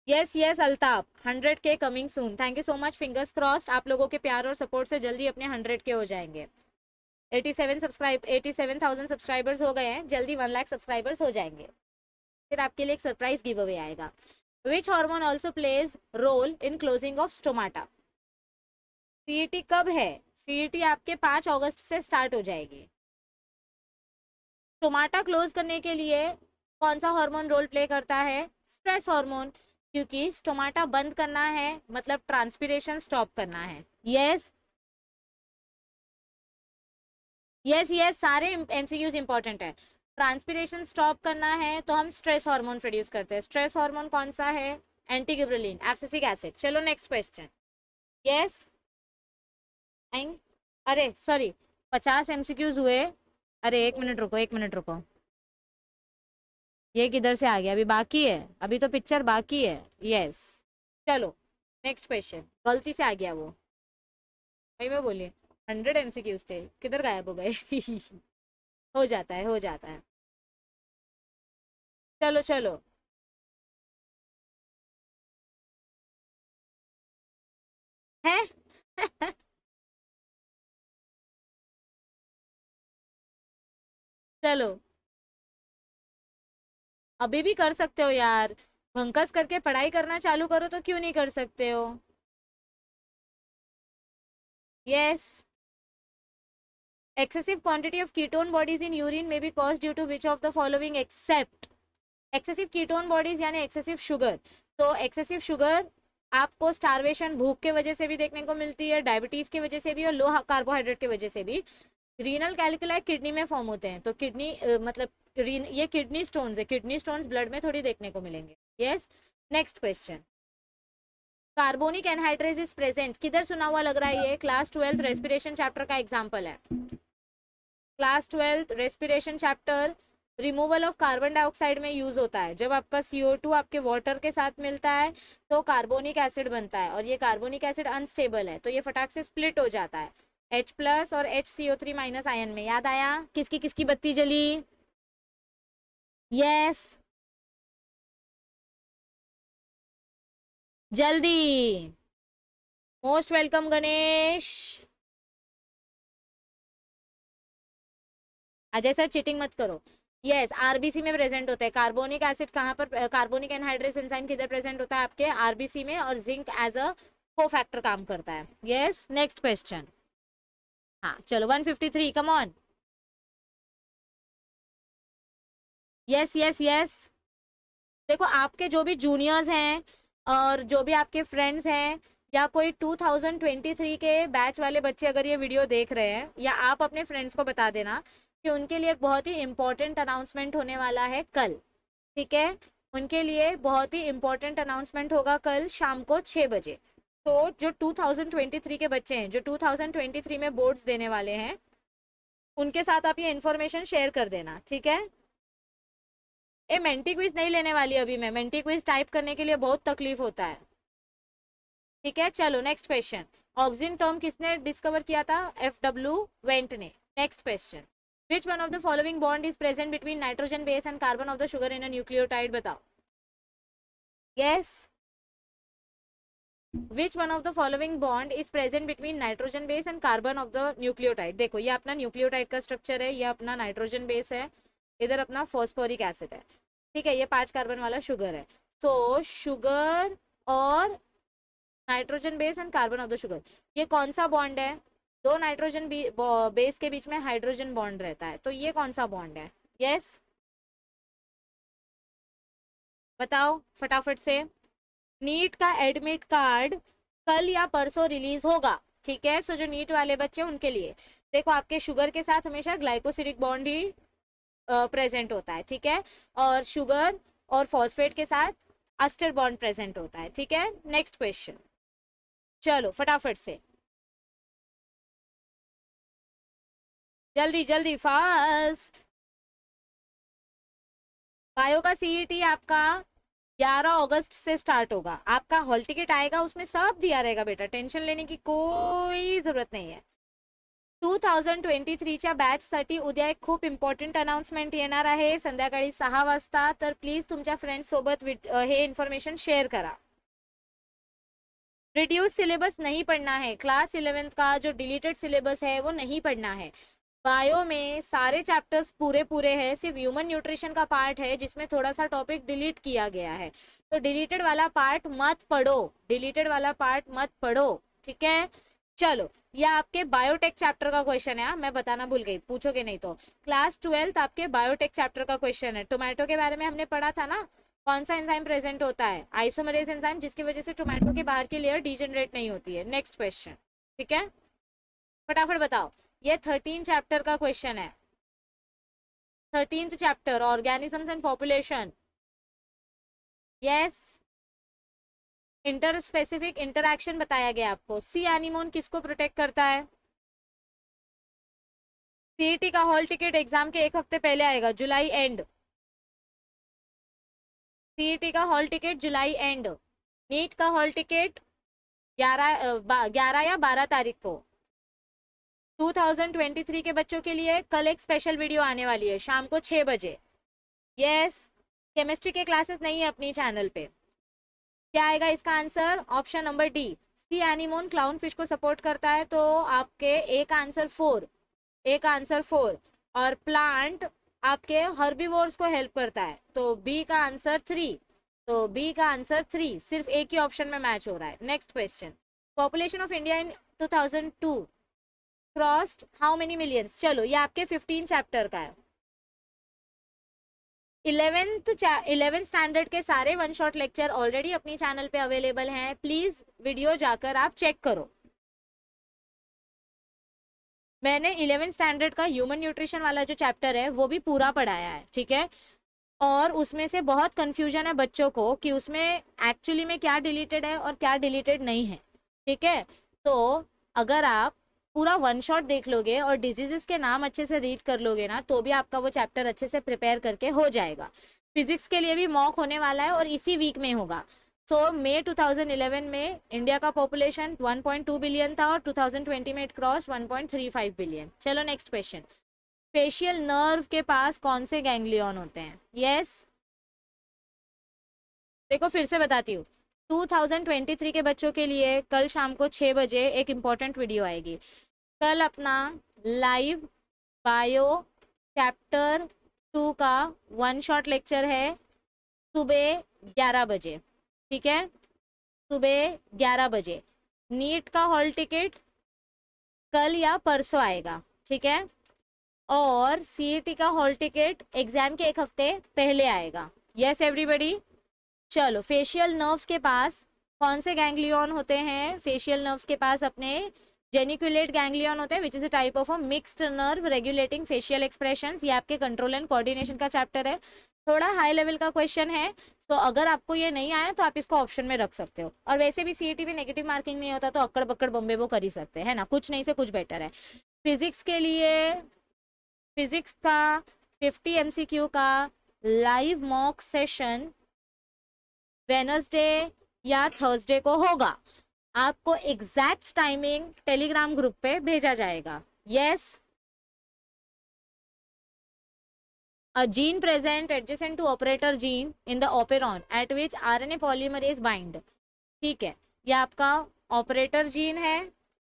yes yes Altaf hundred K coming soon thank you so much fingers crossed आप लोगों के प्यार और सपोर्ट से जल्दी अपने हंड्रेड के हो जाएंगे eighty seven subscribe eighty seven thousand subscribers हो गए हैं जल्दी वन लाख सब्सक्राइबर्स हो जाएंगे फिर आपके लिए एक सरप्राइज गिव अवे आएगा which hormone also plays role in closing of stomata C कब है सी e आपके पाँच अगस्त से स्टार्ट हो जाएगी टोमाटा क्लोज करने के लिए कौन सा हार्मोन रोल प्ले करता है स्ट्रेस हार्मोन क्योंकि स्टोमाटा बंद करना है मतलब ट्रांसपीरेशन स्टॉप करना है यस यस यस सारे एमसीक्यूज इंपॉर्टेंट है ट्रांसपीरेशन स्टॉप करना है तो हम स्ट्रेस हार्मोन प्रोड्यूस करते हैं स्ट्रेस हार्मोन कौन सा है एंटीग्यूब्रलिन एब्सिसिक एसिड चलो नेक्स्ट क्वेश्चन यस अरे सॉरी पचास एमसीक्यूज हुए अरे एक मिनट रुको एक मिनट रुको ये किधर से आ गया अभी बाकी है अभी तो पिक्चर बाकी है यस चलो नेक्स्ट क्वेश्चन गलती से आ गया वो भाई मैं बोलिए हंड्रेड एम सी क्यूज थे किधर गायब हो गए हो जाता है हो जाता है चलो चलो है चलो अभी भी कर सकते हो यार भंकस करके पढ़ाई करना चालू करो तो क्यों नहीं कर सकते हो yes excessive quantity of ketone bodies in urine में be cause due to which of the following except excessive ketone bodies यानी एक्सेसिव शुगर तो एक्सेसिव शुगर आपको स्टारवेशन भूख के वजह से भी देखने को मिलती है डायबिटीज़ की वजह से भी और लो कार्बोहाइड्रेट की वजह से भी रीनल कैलकुलाइट किडनी में फॉर्म होते हैं तो किडनी मतलब ये किडनी स्टोन है किडनी स्टोन ब्लड में थोड़ी देखने को मिलेंगे yes next question carbonic anhydrase is present किधर सुना हुआ लग रहा है ये क्लास ट्वेल्थ रेस्पिरेशन चैप्टर का एग्जाम्पल है class twelfth respiration chapter removal of carbon dioxide में यूज होता है जब आपका ओ टू आपके वाटर के साथ मिलता है तो कार्बोनिक एसिड बनता है और ये कार्बोनिक एसिड अनस्टेबल है तो ये फटाक से स्प्लिट हो जाता है एच प्लस और H C O three minus ion में याद आया किसकी किसकी बत्ती जली यस जल्दी most welcome Ganesh Ajay sir cheating मत करो यस yes, आरबीसी में प्रेजेंट होता है कार्बोनिक एसिड कहाँ पर कार्बोनिक एनहाइड्रेस एंजाइम किधर प्रेजेंट होता है आपके आरबीसी में और जिंक एज अ को फैक्टर काम करता है यस नेक्स्ट क्वेश्चन हाँ चलो 153 come on yes yes yes देखो आपके जो भी जूनियर्स हैं और जो भी आपके फ्रेंड्स हैं या कोई 2023 के बैच वाले बच्चे अगर ये वीडियो देख रहे हैं या आप अपने फ्रेंड्स को बता देना कि उनके लिए एक बहुत ही इम्पॉर्टेंट अनाउंसमेंट होने वाला है कल ठीक है उनके लिए बहुत ही इम्पॉर्टेंट अनाउंसमेंट होगा कल शाम को छः बजे तो जो 2023 के बच्चे हैं जो 2023 में बोर्ड्स देने वाले हैं उनके साथ आप ये इन्फॉर्मेशन शेयर कर देना ठीक है ए मेंटी क्विज नहीं लेने वाली अभी मैं मेंटी क्विज टाइप करने के लिए बहुत तकलीफ होता है ठीक है चलो नेक्स्ट क्वेश्चन ऑक्सीजन टर्म किसने डिस्कवर किया था एफ डब्ल्यू वेंट ने next question which one of the following bond is present between nitrogen base and carbon of the sugar in a nucleotide बताओ yes which one of the following bond is present between nitrogen base and carbon of the nucleotide देखो ये अपना न्यूक्लियोटाइड का स्ट्रक्चर है ये अपना नाइट्रोजन बेस है इधर अपना फोस्फोरिक एसिड है ठीक है ये पांच कार्बन वाला शुगर है सो so, शुगर और nitrogen base and carbon of the sugar ये कौन सा बॉन्ड है दो नाइट्रोजन बेस के बीच में हाइड्रोजन बॉन्ड रहता है तो ये कौन सा बॉन्ड है यस yes? बताओ फटाफट से नीट का एडमिट कार्ड कल या परसों रिलीज होगा ठीक है सो so, जो नीट वाले बच्चे उनके लिए देखो आपके शुगर के साथ हमेशा ग्लाइकोसिडिक बॉन्ड ही प्रेजेंट होता है ठीक है और शुगर और फॉस्फेट के साथ अस्टर बॉन्ड प्रेजेंट होता है ठीक है नेक्स्ट क्वेश्चन चलो फटाफट से जल्दी जल्दी फास्ट बायो का सीईटी e आपका 11 अगस्त से स्टार्ट होगा आपका हॉल टिकट आएगा उसमें सब दिया रहेगा बेटा टेंशन लेने की कोई जरूरत नहीं है टू थाउजंड ट्वेंटी थ्रीच्या बॅचसाठी उद्या एक खूप इम्पॉर्टंट अनाउन्समेंट येणार आहे संध्याकाळी सहा वाजता तर प्लीज तुमच्या फ्रेंड्ससोबत अं, हे इन्फॉर्मेशन शेअर करा रिड्यूस सिलेबस नहीं पढ़ना है क्लास इलेवेंथ का जो डिलीटेड सिलेबस है वो नहीं पढ़ना है बायो में सारे चैप्टर्स पूरे पूरे हैं सिर्फ ह्यूमन न्यूट्रिशन का पार्ट है जिसमें थोड़ा सा टॉपिक डिलीट किया गया है तो डिलीटेड वाला पार्ट मत पढ़ो डिलीटेड वाला पार्ट मत पढ़ो ठीक है चलो ये आपके बायोटेक चैप्टर का क्वेश्चन है हाँ, मैं बताना भूल गई पूछोगे नहीं तो क्लास ट्वेल्थ आपके बायोटेक चैप्टर का क्वेश्चन है टोमेटो के बारे में हमने पढ़ा था ना कौन सा एंजाइम प्रेजेंट होता है आइसोमरेज एंजाइम जिसकी वजह से टोमेटो के बाहर की लेयर डिजेनरेट नहीं होती है नेक्स्ट क्वेश्चन ठीक है फटाफट बताओ ये थर्टीन चैप्टर का क्वेश्चन है thirteenth chapter organisms and population yes interspecific interaction बताया गया आपको सी एनिमोन किसको प्रोटेक्ट करता है सीईटी e का हॉल टिकट एग्जाम के एक हफ्ते पहले आएगा जुलाई एंड सीईटी का हॉल टिकट जुलाई एंड नीट का हॉल टिकट ग्यारह ग्यारह या बारह तारीख को 2023 के बच्चों के लिए कल एक स्पेशल वीडियो आने वाली है शाम को छः बजे यस केमिस्ट्री के क्लासेस नहीं है अपनी चैनल पे क्या आएगा इसका answer option number D sea anemone clownfish को सपोर्ट करता है तो आपके एक आंसर फोर एक आंसर फोर और प्लांट आपके हर्बीवोर्स को हेल्प करता है तो बी का आंसर थ्री तो बी का आंसर थ्री सिर्फ एक ही ऑप्शन में मैच हो रहा है next question population of India in 2002 crossed how many millions चलो ये आपके 15 चैप्टर का है इलेवेंथ इलेवेंथ स्टैंडर्ड के सारे वन शॉट लेक्चर ऑलरेडी अपनी चैनल पे अवेलेबल हैं प्लीज़ वीडियो जाकर आप चेक करो मैंने इलेवेंथ स्टैंडर्ड का ह्यूमन न्यूट्रिशन वाला जो चैप्टर है वो भी पूरा पढ़ाया है ठीक है और उसमें से बहुत कन्फ्यूजन है बच्चों को कि उसमें एक्चुअली में क्या डिलीटेड है और क्या डिलीटेड नहीं है ठीक है तो अगर आप पूरा वन शॉट देख लोगे और डिजीजेस के नाम अच्छे से रीड कर लोगे ना तो भी आपका वो चैप्टर अच्छे से प्रिपेयर करके हो जाएगा फिजिक्स के लिए भी मॉक होने वाला है और इसी वीक में होगा सो मे 2011 में इंडिया का पॉपुलेशन 1.2 बिलियन था और 2020 में इट क्रॉस 1.35 बिलियन चलो नेक्स्ट क्वेश्चन फेशियल नर्व के पास कौन से गैंग्लियन होते हैं यस yes? देखो फिर से बताती हूँ 2023 के बच्चों के लिए कल शाम को छः बजे एक इम्पॉर्टेंट वीडियो आएगी कल अपना लाइव बायो चैप्टर टू का वन शॉट लेक्चर है सुबह ग्यारह बजे ठीक है सुबह ग्यारह बजे नीट का हॉल टिकट कल या परसों आएगा ठीक है और सी e का हॉल टिकट एग्जाम के एक हफ्ते पहले आएगा यस एवरीबडी चलो फेशियल नर्व्स के पास कौन से गैंगलियन होते हैं फेशियल नर्व्स के पास अपने जेनिकुलेट गैंग्लियन होते हैं which is a type of a mixed nerve regulating facial expression ये आपके कंट्रोल एंड कोऑर्डिनेशन का चैप्टर है थोड़ा हाई लेवल का क्वेश्चन है तो अगर आपको ये नहीं आया तो आप इसको ऑप्शन में रख सकते हो और वैसे भी टी में नेगेटिव मार्किंग नहीं होता तो अक्कड़ बक्कड़ बम्बे वो कर ही सकते हैं ना कुछ नहीं से कुछ बेटर है फिजिक्स के लिए फिजिक्स का फिफ्टी क्यू का लाइव मॉक सेशन वेनसडे या थर्सडे को होगा आपको एग्जैक्ट टाइमिंग टेलीग्राम ग्रुप पे भेजा जाएगा yes A gene present adjacent to operator gene in the operon at which RNA polymerase bind ठीक है ये आपका ऑपरेटर जीन है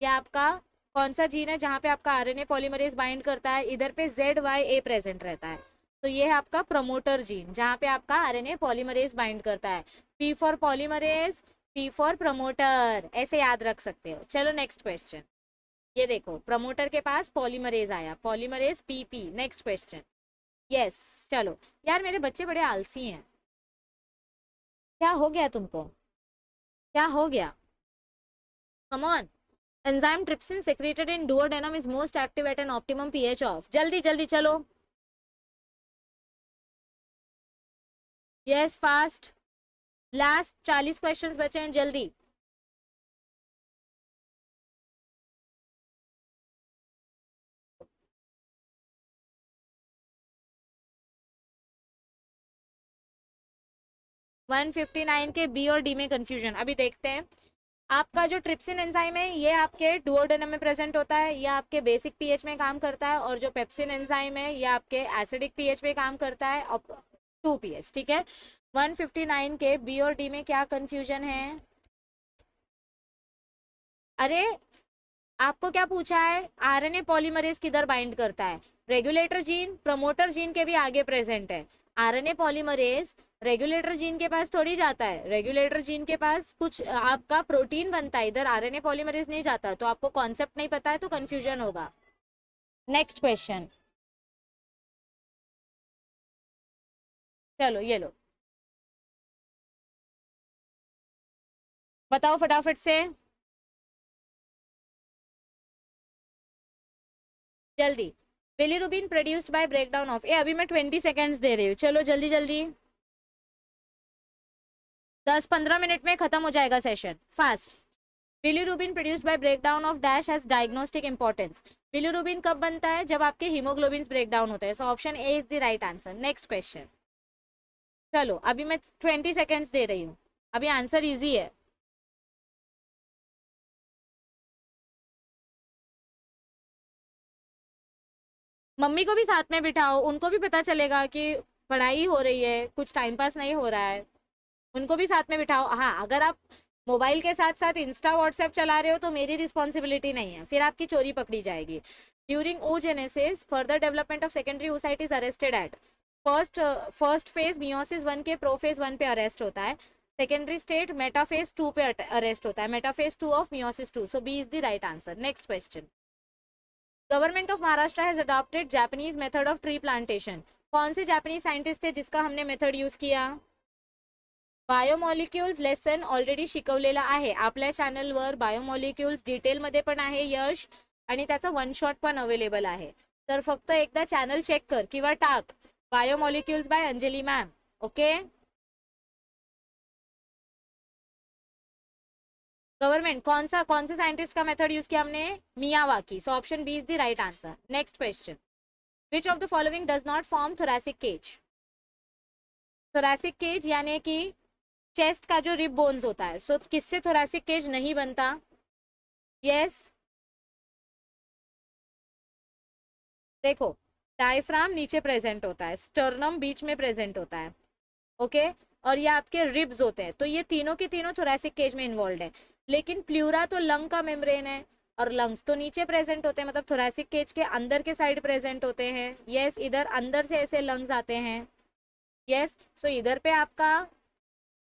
या आपका कौन सा जीन है जहाँ पे आपका आरएनए पॉलीमरेज बाइंड करता है इधर पे जेड वाई ए प्रेजेंट रहता है तो ये है आपका प्रमोटर जीन जहाँ पे आपका आरएनए पॉलीमरेज बाइंड करता है P for polymerase P for promoter ऐसे याद रख सकते हो चलो नेक्स्ट क्वेश्चन ये देखो प्रमोटर के पास पॉलीमरेज आया polymerase P P next question yes चलो यार मेरे बच्चे बड़े आलसी हैं क्या हो गया तुमको क्या हो गया come on enzyme trypsin secreted in duodenum is most active at an optimum pH of जल्दी जल्दी चलो यस फास्ट लास्ट चालीस क्वेश्चन बचे हैं जल्दी वन फिफ्टी नाइन के बी और डी में कंफ्यूजन अभी देखते हैं आपका जो ट्रिप्सिन एंजाइम है ये आपके डुओडेनम में प्रेजेंट होता है ये आपके बेसिक पीएच में काम करता है और जो पेप्सिन एंजाइम है ये आपके एसिडिक पीएच में काम करता है टू पीएच ठीक है फिफ्टी नाइन के बी और डी में क्या कंफ्यूजन है अरे आपको क्या पूछा है आरएनए पॉलीमरेज किधर बाइंड करता है रेगुलेटर जीन प्रमोटर जीन के भी आगे प्रेजेंट है आरएनए पॉलीमरेज रेगुलेटर जीन के पास थोड़ी जाता है रेगुलेटर जीन के पास कुछ आपका प्रोटीन बनता है इधर आरएनए पॉलीमरेज नहीं जाता तो आपको कॉन्सेप्ट नहीं पता है तो कन्फ्यूजन होगा नेक्स्ट क्वेश्चन चलो ये लो बताओ फटाफट से जल्दी bilirubin produced by breakdown of A अभी मैं ट्वेंटी सेकेंड्स दे रही हूँ चलो जल्दी जल्दी दस पंद्रह मिनट में खत्म हो जाएगा session fast bilirubin produced by breakdown of dash has diagnostic importance bilirubin कब बनता है जब आपके हीमोग्लोबिन ब्रेकडाउन होता है so option A is the right answer next question चलो अभी मैं ट्वेंटी सेकेंड्स दे रही हूँ अभी आंसर ईजी है मम्मी को भी साथ में बिठाओ उनको भी पता चलेगा कि पढ़ाई हो रही है कुछ टाइम पास नहीं हो रहा है उनको भी साथ में बिठाओ हाँ अगर आप मोबाइल के साथ साथ इंस्टा व्हाट्सएप चला रहे हो तो मेरी रिस्पॉन्सिबिलिटी नहीं है फिर आपकी चोरी पकड़ी जाएगी during oogenesis further development of secondary oocyte is arrested at first first phase meiosis one के प्रो फेज वन पे अरेस्ट होता है सेकेंडरी स्टेट मेटाफेज टू पे अरेस्ट होता है metaphase two of meiosis two so B is the right answer next question government of Maharashtra has adopted Japanese method of tree plantation कौन से जापानीज साइंटिस्ट थे जिसका हमने मेथड यूज किया बायोमॉलिक्युल्स लेसन ऑलरेडी शिकवलेला आहे आपल्या चॅनलवर बायोमॉलिक्युल्स डिटेलमध्ये पण आहे यश आणि त्याचा वन शॉट पण अवेलेबल आहे तर फक्त एकदा चॅनल चेक कर किंवा टाक biomolecules by Anjali ma'am okay government कौन सा कौन से साइंटिस्ट का मेथड यूज किया हमने मियावा की so option B is the right answer next question which of the following does not form thoracic cage thoracic cage यानी कि चेस्ट का जो रिब बोन्स होता है सो so, किससे थोरासिक केज नहीं बनता यस yes. देखो डायफ्राम नीचे प्रेजेंट होता है स्टर्नम बीच में प्रेजेंट होता है ओके okay? और ये आपके रिब्स होते हैं तो ये तीनों के तीनों थोरासिक केज में इन्वॉल्व है लेकिन प्लूरा तो लंग का मेम्ब्रेन है और लंग्स तो नीचे प्रेजेंट होते हैं मतलब थोरासिक केज के अंदर के साइड प्रेजेंट होते हैं यस इधर अंदर से ऐसे लंग्स आते हैं यस सो इधर पे आपका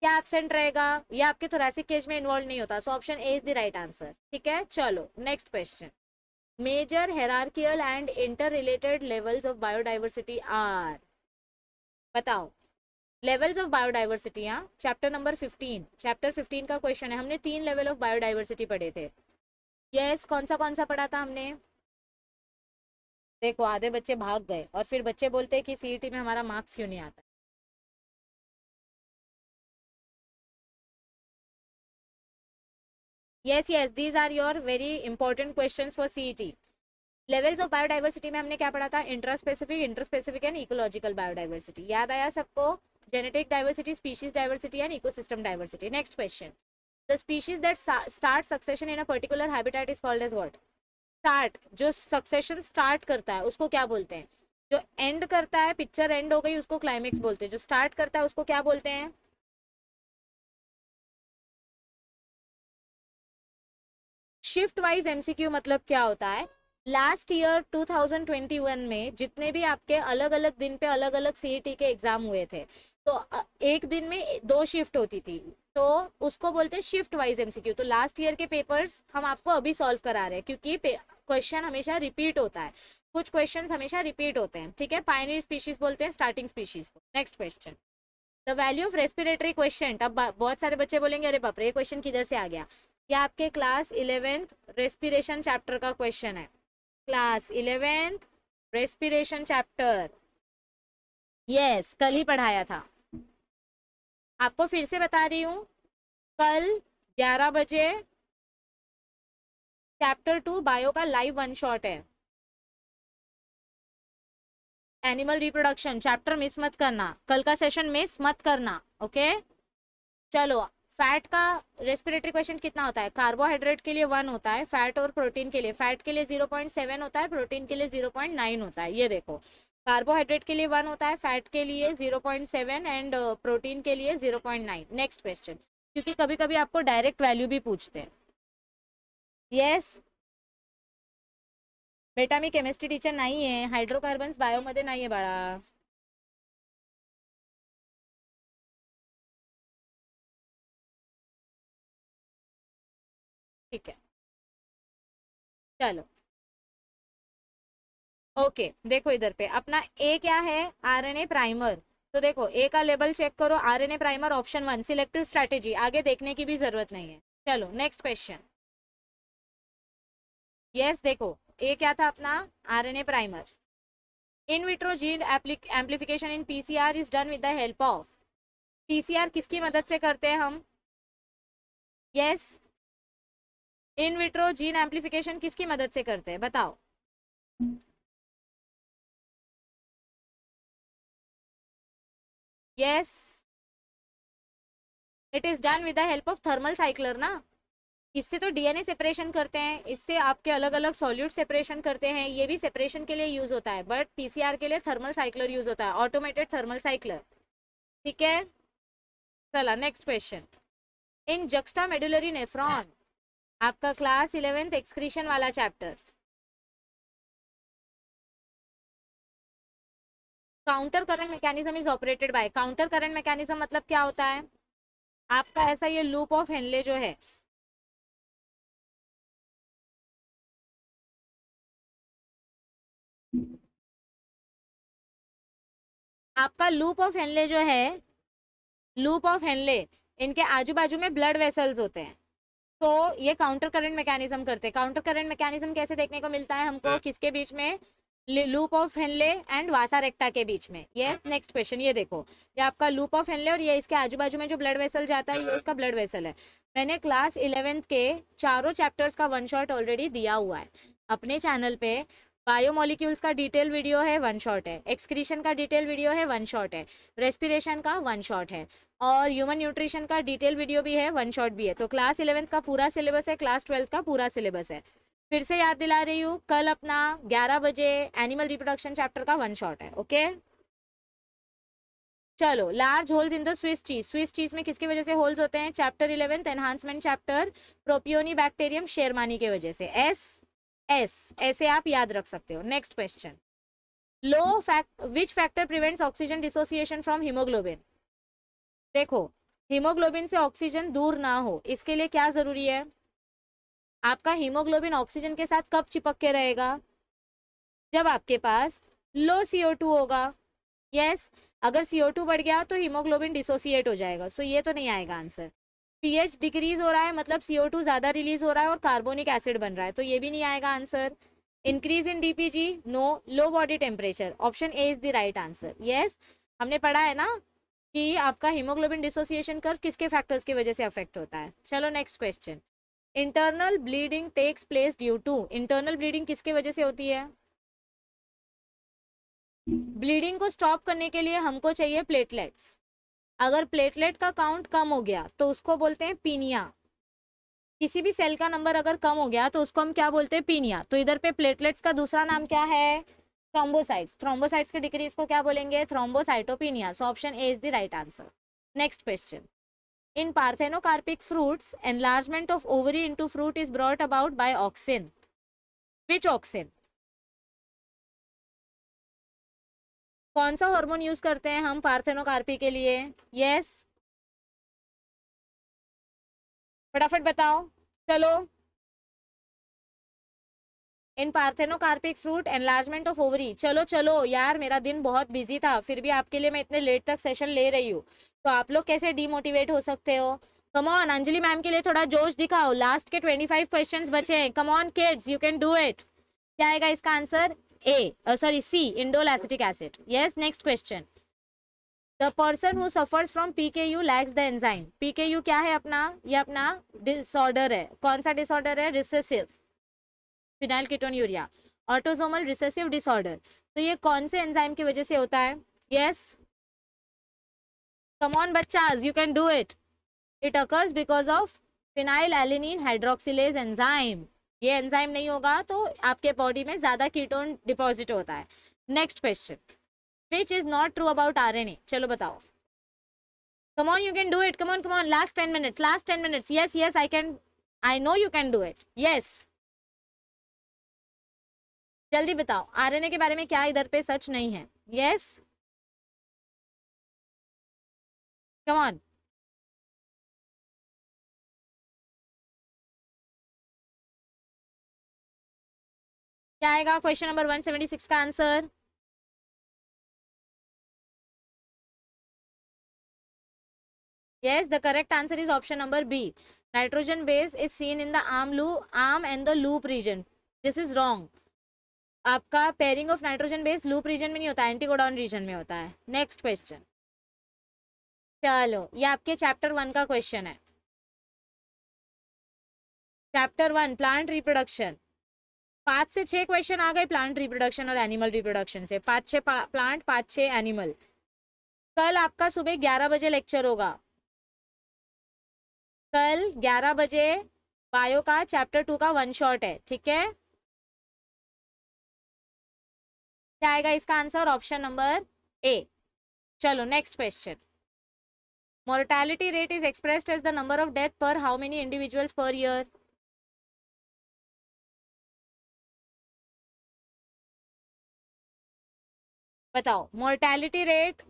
क्या एबसेंट रहेगा या आपके थोरासिक केज में इन्वॉल्व नहीं होता so option A is the right answer ठीक है चलो next question major hierarchical and interrelated levels of biodiversity are बताओ लेवल्स ऑफ बायोडाइवर्सिटी यहाँ chapter number fifteen chapter fifteen का क्वेश्चन है हमने तीन लेवल ऑफ बायोडाइवर्सिटी पढ़े थे यस yes, कौन सा कौन सा पढ़ा था हमने देखो आधे बच्चे भाग गए और फिर बच्चे बोलते हैं कि सीईटी e में हमारा मार्क्स क्यों नहीं आता yes yes these are your very important question for CET levels of biodiversity में हमने क्या पढ़ा था interspecific interspecific and ecological biodiversity याद आया सबको genetic diversity species diversity and ecosystem diversity next question the species that start succession in a particular habitat is called as what start जो succession start करता है उसको क्या बोलते हैं जो end करता है picture end हो गई उसको climax बोलते हैं जो start करता है उसको क्या बोलते हैं शिफ्ट वाइज एमसीक्यू मतलब क्या होता है लास्ट ईयर 2021 में जितने भी आपके अलग अलग दिन पे अलग अलग सीईटी के एग्जाम हुए थे तो एक दिन में दो शिफ्ट होती थी तो उसको बोलते हैं शिफ्ट वाइज एमसीक्यू तो लास्ट ईयर के पेपर्स हम आपको अभी सॉल्व करा रहे हैं क्योंकि क्वेश्चन हमेशा रिपीट होता है कुछ क्वेश्चन हमेशा रिपीट होते हैं ठीक है पाइनरी स्पीशीज बोलते हैं स्टार्टिंग स्पीशीज को next question the value of respiratory question अब बहुत सारे बच्चे बोलेंगे अरे बापरे ये क्वेश्चन किधर से आ गया ये आपके क्लास इलेवेंथ रेस्पिरेशन चैप्टर का क्वेश्चन है class eleventh respiration chapter yes कल ही पढ़ाया था आपको फिर से बता रही हूँ कल ग्यारह बजे चैप्टर टू बायो का लाइव वन शॉट है एनिमल रिप्रोडक्शन चैप्टर मिस मत करना कल का सेशन मिस मत करना ओके चलो फैट का रेस्पिरेटरी क्वेश्चन कितना होता है कार्बोहाइड्रेट के लिए वन होता है फैट और प्रोटीन के लिए फैट के लिए जीरो पॉइंट सेवन होता है प्रोटीन के लिए जीरो पॉइंट नाइन होता है ये देखो कार्बोहाइड्रेट के लिए वन होता है फैट के लिए zero point seven and uh, protein के लिए zero point nine next question क्योंकि कभी कभी आपको डायरेक्ट वैल्यू भी पूछते हैं येस बेटा मी केमिस्ट्री टीचर नहीं है हाइड्रोकार्बन्स बायो मधे नहीं है बड़ा ठीक है चलो ओके देखो इधर पे अपना ए क्या है ए प्राइमर तो देखो ए का लेबल चेक करो a primer option one selective strategy आगे देखने की भी जरूरत नहीं है चलो नेक्स्ट क्वेश्चन यस देखो ए क्या था अपना a primer in vitro gene amplification in PCR is done with the help of PCR किसकी मदद से करते हैं हम yes in vitro gene amplification किसकी मदद से करते हैं बताओ yes it is done with the help of thermal cycler ना इससे तो डीएनए सेपरेशन करते हैं इससे आपके अलग अलग सॉल्यूट सेपरेशन करते हैं ये भी सेपरेशन के लिए यूज होता है बट पीसीआर के लिए थर्मल साइक्लर यूज होता है ऑटोमेटेड थर्मल साइक्लर ठीक है चला next question in juxtamedullary nephron आपका क्लास इलेवेंथ एक्सक्रीशन वाला chapter counter current mechanism is operated by counter current mechanism मतलब क्या होता है आपका ऐसा ये लूप ऑफ हेनले जो है आपका लूप ऑफ हेनले जो है लूप ऑफ हेनले इनके आजू बाजू में ब्लड वेसल्स होते हैं तो ये काउंटर करंट मैकेनिज्म करते हैं काउंटर करंट मैकेनिज्म कैसे देखने को मिलता है हमको हाँ। किसके बीच में loop of Henle and vasa recta के बीच में ये नेक्स्ट क्वेश्चन ये देखो ये आपका लूप ऑफ हेनले और ये इसके आजू बाजू में जो ब्लड वेसल जाता है ये उसका ब्लड वेसल है मैंने क्लास इलेवेंथ के चारों चैप्टर्स का वन शॉट ऑलरेडी दिया हुआ है अपने चैनल पे बायोमोलिक्यूल्स का डिटेल वीडियो है वन शॉट है एक्सक्रीशन का डिटेल वीडियो है वन शॉट है रेस्पिरेशन का वन शॉट है और ह्यूमन न्यूट्रिशन का डिटेल वीडियो भी है वन शॉट भी है तो क्लास इलेवेंथ का पूरा सिलेबस है क्लास ट्वेल्थ का पूरा सिलेबस है फिर से याद दिला रही हूँ कल अपना 11 बजे एनिमल रिप्रोडक्शन चैप्टर का वन शॉट है ओके चलो large holes in the Swiss cheese Swiss cheese में किसकी वजह से होल्स होते हैं chapter eleventh enhancement chapter propionibacterium shermanii की वजह से एस एस ऐसे आप याद रख सकते हो next question low fact which factor prevents oxygen dissociation from haemoglobin देखो हीमोग्लोबिन से ऑक्सीजन दूर ना हो इसके लिए क्या जरूरी है आपका हीमोग्लोबिन ऑक्सीजन के साथ कब चिपक के रहेगा जब आपके पास लो सी टू होगा यस yes, अगर सी टू बढ़ गया तो हीमोग्लोबिन डिसोसिएट हो जाएगा सो so ये तो नहीं आएगा आंसर पी डिक्रीज हो रहा है मतलब सी टू ज़्यादा रिलीज हो रहा है और कार्बोनिक एसिड बन रहा है तो ये भी नहीं आएगा answer increase in G no low body temperature option A is the right answer yes हमने पढ़ा है ना कि आपका हीमोग्लोबिन डिसोसिएशन कर्व किसके फैक्टर्स की वजह से अफेक्ट होता है चलो next question internal bleeding takes place due to internal bleeding किसके वजह से होती है ब्लीडिंग को स्टॉप करने के लिए हमको चाहिए प्लेटलेट्स अगर प्लेटलेट का काउंट कम हो गया तो उसको बोलते हैं पीनिया किसी भी सेल का नंबर अगर कम हो गया तो उसको हम क्या बोलते हैं पीनिया तो इधर पे प्लेटलेट्स का दूसरा नाम क्या है थ्रोम्बोसाइट्स थ्रोम्बोसाइट्स के डिक्रीज को क्या बोलेंगे thrombocytopenia so option A is the right answer next question in parthenocarpic fruits enlargement of ovary into fruit is brought about by auxin which auxin कौन सा हॉर्मोन यूज करते हैं हम पार्थेनोकार्पी के लिए यस फटाफट बताओ चलो in parthenocarpic fruit enlargement of ovary चलो चलो यार मेरा दिन बहुत बिजी था फिर भी आपके लिए मैं इतने लेट तक सेशन ले रही हूँ तो आप लोग कैसे डीमोटिवेट हो सकते हो कमॉन अंजलि मैम के लिए थोड़ा जोश दिखाओ लास्ट के ट्वेंटी फाइव क्वेश्चन बचे हैं come on kids you can do it क्या आएगा इसका answer A sorry C indole acetic acid yes next question the person who suffers from P K U lacks the enzyme P K U क्या है अपना ये अपना डिसऑर्डर है कौन सा डिसऑर्डर है recessive phenylketonuria autosomal recessive disorder तो ये कौन से एंजाइम की वजह से होता है यस कमॉन बच्चाज you can do it it occurs because of phenylalanine hydroxylase enzyme ये एंजाइम नहीं होगा तो आपके बॉडी में ज़्यादा कीटोन डिपॉजिट होता है next question which is not true about R चलो बताओ come on you can do it come on come on last 10 minutes last 10 minutes yes yes i can i know you can do it yes जल्दी बताओ आरएनए के बारे में क्या इधर पे सच नहीं है यस कमान क्या आएगा question number one seventy six का answer yes the correct answer is option number B nitrogen base is seen in the arm loo arm and the loop region this is wrong आपका pairing of nitrogen base loop region में नहीं होता एंटीकोडॉन रीजन में होता है नेक्स्ट क्वेश्चन चलो ये आपके चैप्टर वन का क्वेश्चन है चैप्टर वन प्लांट रिप्रोडक्शन पाँच से छः क्वेश्चन आ गए प्लांट रिप्रोडक्शन और एनिमल रिप्रोडक्शन से पाँच छः पा, प्लांट पाँच छः एनिमल कल आपका सुबह ग्यारह बजे लेक्चर होगा कल ग्यारह बजे बायो का चैप्टर टू का वन शॉट है ठीक है क्या आएगा इसका आंसर ऑप्शन नंबर ए चलो next question mortality rate is expressed as the number of death per how many individuals per year बताओ मोर्टैलिटी रेट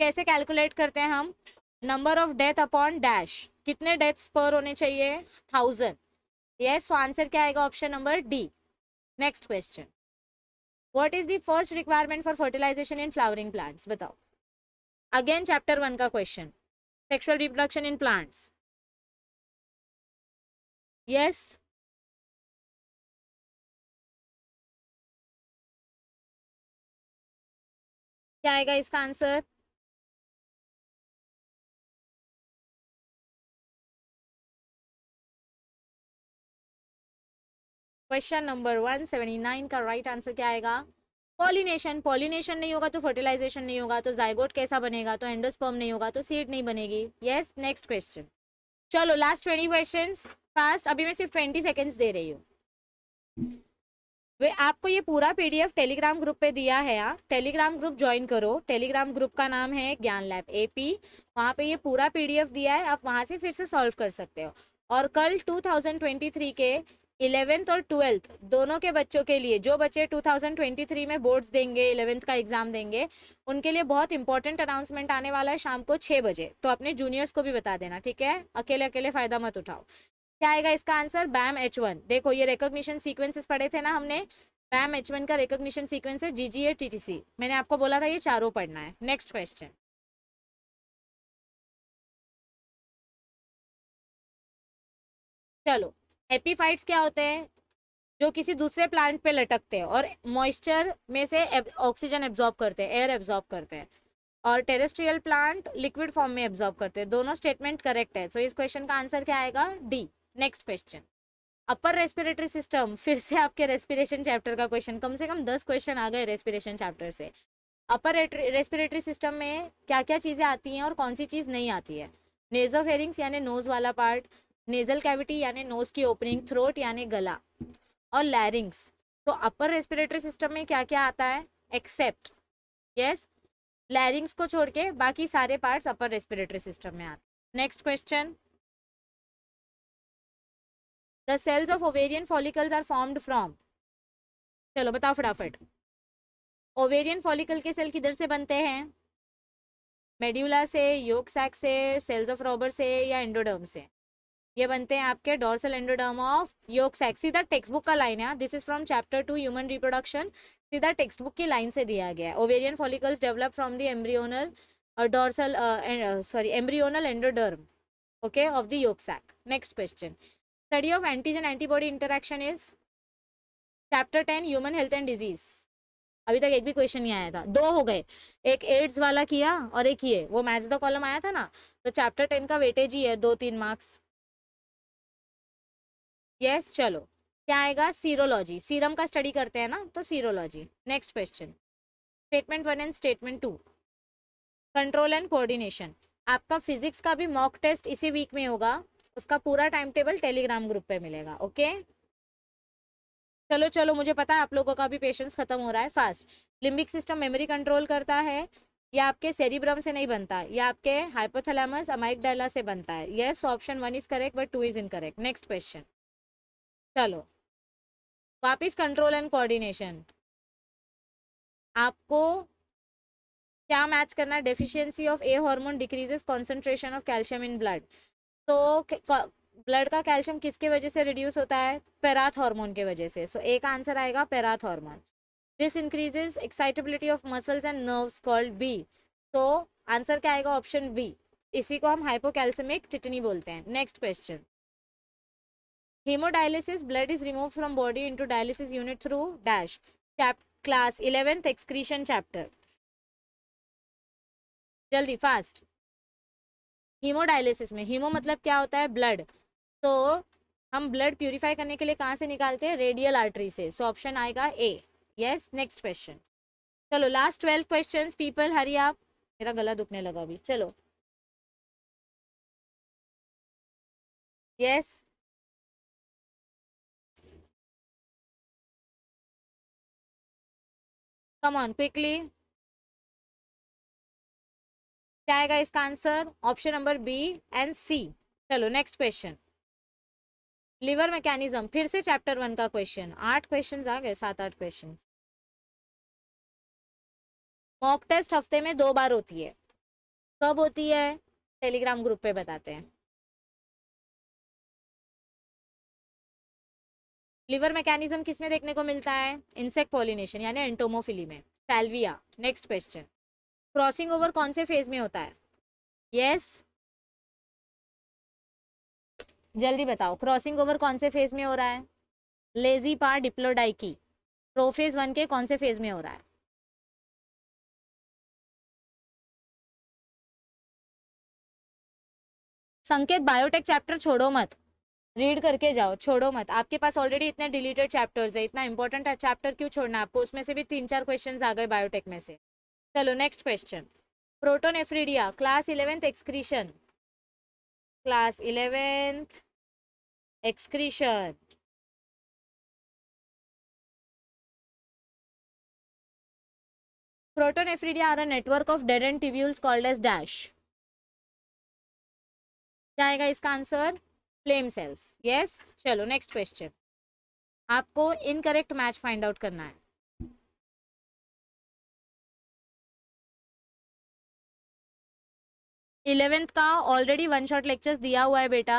कैसे कैलकुलेट करते हैं हम number of death upon dash कितने डेथ्स पर होने चाहिए थाउजेंड यस सो आंसर क्या आएगा option number D next question what is the first requirement for fertilization in flowering plants बताओ अगेन चैप्टर वन का question sexual reproduction in plants yes क्या आएगा इसका answer question number one seventy nine का राइट आंसर क्या आएगा पॉलिनेशन पॉलिनेशन नहीं होगा तो फर्टिलाइजेशन नहीं होगा तो जायगोट कैसा बनेगा तो एंडोस्पर्म नहीं होगा तो सीड नहीं बनेगी यस नेक्स्ट क्वेश्चन चलो लास्ट ट्वेंटी क्वेश्चन फास्ट अभी मैं सिर्फ ट्वेंटी सेकेंड्स दे रही हूँ वे आपको ये पूरा पीडीएफ टेलीग्राम ग्रुप पे दिया है आप टेलीग्राम ग्रुप ज्वाइन करो टेलीग्राम ग्रुप का नाम है ज्ञान लैब एपी वहाँ पे ये पूरा पीडीएफ दिया है आप वहाँ से फिर से सॉल्व कर सकते हो और कल 2023 के इलेवेंथ और ट्वेल्थ दोनों के बच्चों के लिए जो बच्चे 2023 में बोर्ड्स देंगे इलेवेंथ का एग्जाम देंगे उनके लिए बहुत इंपॉर्टेंट अनाउंसमेंट आने वाला है शाम को छः बजे तो अपने जूनियर्स को भी बता देना ठीक है अकेले अकेले फ़ायदा मत उठाओ क्या आएगा इसका आंसर बैम एच वन देखो ये रिकोगनीशन सीक्वेंसेस पढ़े थे ना हमने बैम एच वन का रिकोगनीशन सीक्वेंस है G ji A T T C मैंने आपको बोला था ये चारों पढ़ना है नेक्स्ट क्वेश्चन चलो एपीफाइट्स क्या होते हैं जो किसी दूसरे प्लांट पे लटकते हैं और मॉइस्चर में से ऑक्सीजन एब्जॉर्ब करते हैं एयर एब्जॉर्ब करते हैं और टेरेस्ट्रियल प्लांट लिक्विड फॉर्म में एब्जॉर्ब करते हैं दोनों स्टेटमेंट करेक्ट है सो so, इस क्वेश्चन का आंसर क्या आएगा D next question upper respiratory system फिर से आपके रेस्पिरेशन चैप्टर का क्वेश्चन कम से कम दस क्वेश्चन आ गए रेस्पिरेशन चैप्टर से अपर रेस्पिरेटरी सिस्टम में क्या क्या चीज़ें आती हैं और कौन सी चीज़ नहीं आती है नेजोफेरिंग्स यानी नोज वाला पार्ट नेजल कैविटी यानी नोज की ओपनिंग थ्रोट हम्म। यानी गला और लैरिंग्स तो अपर रेस्पिरेटरी सिस्टम में क्या क्या आता है एक्सेप्ट यस लैरिंग्स को छोड़ के बाकी सारे पार्ट्स अपर रेस्पिरेटरी सिस्टम में आते next question the cells of ovarian follicles are formed from चलो बताओ फटाफट ओवेरियन फॉलिकल के सेल किधर से बनते हैं मेड्यूला से योग सैक से सेल्स ऑफ रॉबर से या एंडोडर्म से ये बनते हैं आपके डोर्सल एंडोडर्म ऑफ सेक्स सीधा टेक्स्ट बुक का लाइन है this is from chapter two human reproduction सीधा टेक्स्ट बुक की लाइन से दिया गया है ovarian follicles develop from the embryonal dorsal sorry embryonal endoderm okay of the sac next question study of antigen antibody interaction is chapter ten human health and disease अभी तक एक भी क्वेश्चन नहीं आया था दो हो गए एक एड्स वाला किया और एक ये वो मैच द कॉलम आया था ना तो चैप्टर टेन का वेटेज ही है दो तीन मार्क्स यस yes, चलो क्या आएगा सीरोलॉजी सीरम का स्टडी करते हैं ना तो serology next question statement one and statement two control and coordination आपका फिजिक्स का भी मॉक टेस्ट इसी वीक में होगा उसका पूरा टाइम टेबल टेलीग्राम ग्रुप पे मिलेगा ओके चलो चलो मुझे पता है आप लोगों का भी पेशेंस खत्म हो रहा है fast limbic system memory control करता है या आपके सेरिब्रम से नहीं बनता या आपके हाइपोथैलेमस अमाइक से बनता है yes option one is correct but two is incorrect next question चलो वापिस कंट्रोल एंड कोऑर्डिनेशन आपको क्या मैच करना है deficiency of a hormone decreases concentration of calcium in blood तो ब्लड का कैल्शियम किसके वजह से रिड्यूस होता है पैराथ हार्मोन के वजह से सो so, एक आंसर आएगा parathyroid hormone this increases excitability of muscles and nerves called B तो आंसर क्या आएगा ऑप्शन बी इसी को हम हाइपोकैल्सेमिक टिटनी बोलते हैं next question hemodialysis blood is remove from body into dialysis unit through dash class eleventh excretion chapter जल्दी फास्ट हीमोडायलिसिस में हीमो मतलब क्या होता है ब्लड तो हम ब्लड प्यूरिफाई करने के लिए कहाँ से निकालते हैं रेडियल आर्टरी से सो ऑप्शन आएगा ए यस नेक्स्ट क्वेश्चन चलो last twelve question people hurry आप मेरा गला दुखने लगा अभी चलो yes yes. Come on quickly क्या आएगा इसका answer option number B and C चलो नेक्स्ट क्वेश्चन लिवर मैकेनिज्म फिर से चैप्टर वन का क्वेश्चन आठ क्वेश्चन आ गए सात आठ क्वेश्चन मॉक टेस्ट हफ्ते में दो बार होती है कब होती है टेलीग्राम ग्रुप पे बताते हैं लिवर मैकेनिज्म में देखने को मिलता है इंसेक्ट पॉलिनेशन यानी एंटोमोफिली में salvia next question crossing over कौन से फेज में होता है यस yes? जल्दी बताओ क्रॉसिंग ओवर कौन से फेज में हो रहा है लेजी पार डिप्लोडाइकी प्रोफेज वन के कौन से फेज में हो रहा है संकेत बायोटेक चैप्टर छोड़ो मत रीड करके जाओ छोड़ो मत आपके पास ऑलरेडी इतने डिलीटेड चैप्टर्स है इतना इंपॉर्टेंट चैप्टर क्यों छोड़ना आपको उसमें से भी तीन चार क्वेश्चन आ गए बायोटेक में से चलो next question protonephridia class eleventh excretion class eleventh excretion protonephridia are a network of dead end tubules called as dash क्या आएगा इसका आंसर फ्लेम सेल्स यस चलो नेक्स्ट क्वेश्चन आपको इनकरेक्ट मैच फाइंड आउट करना है इलेवेंथ का ऑलरेडी वन शॉट लेक्चर्स दिया हुआ है बेटा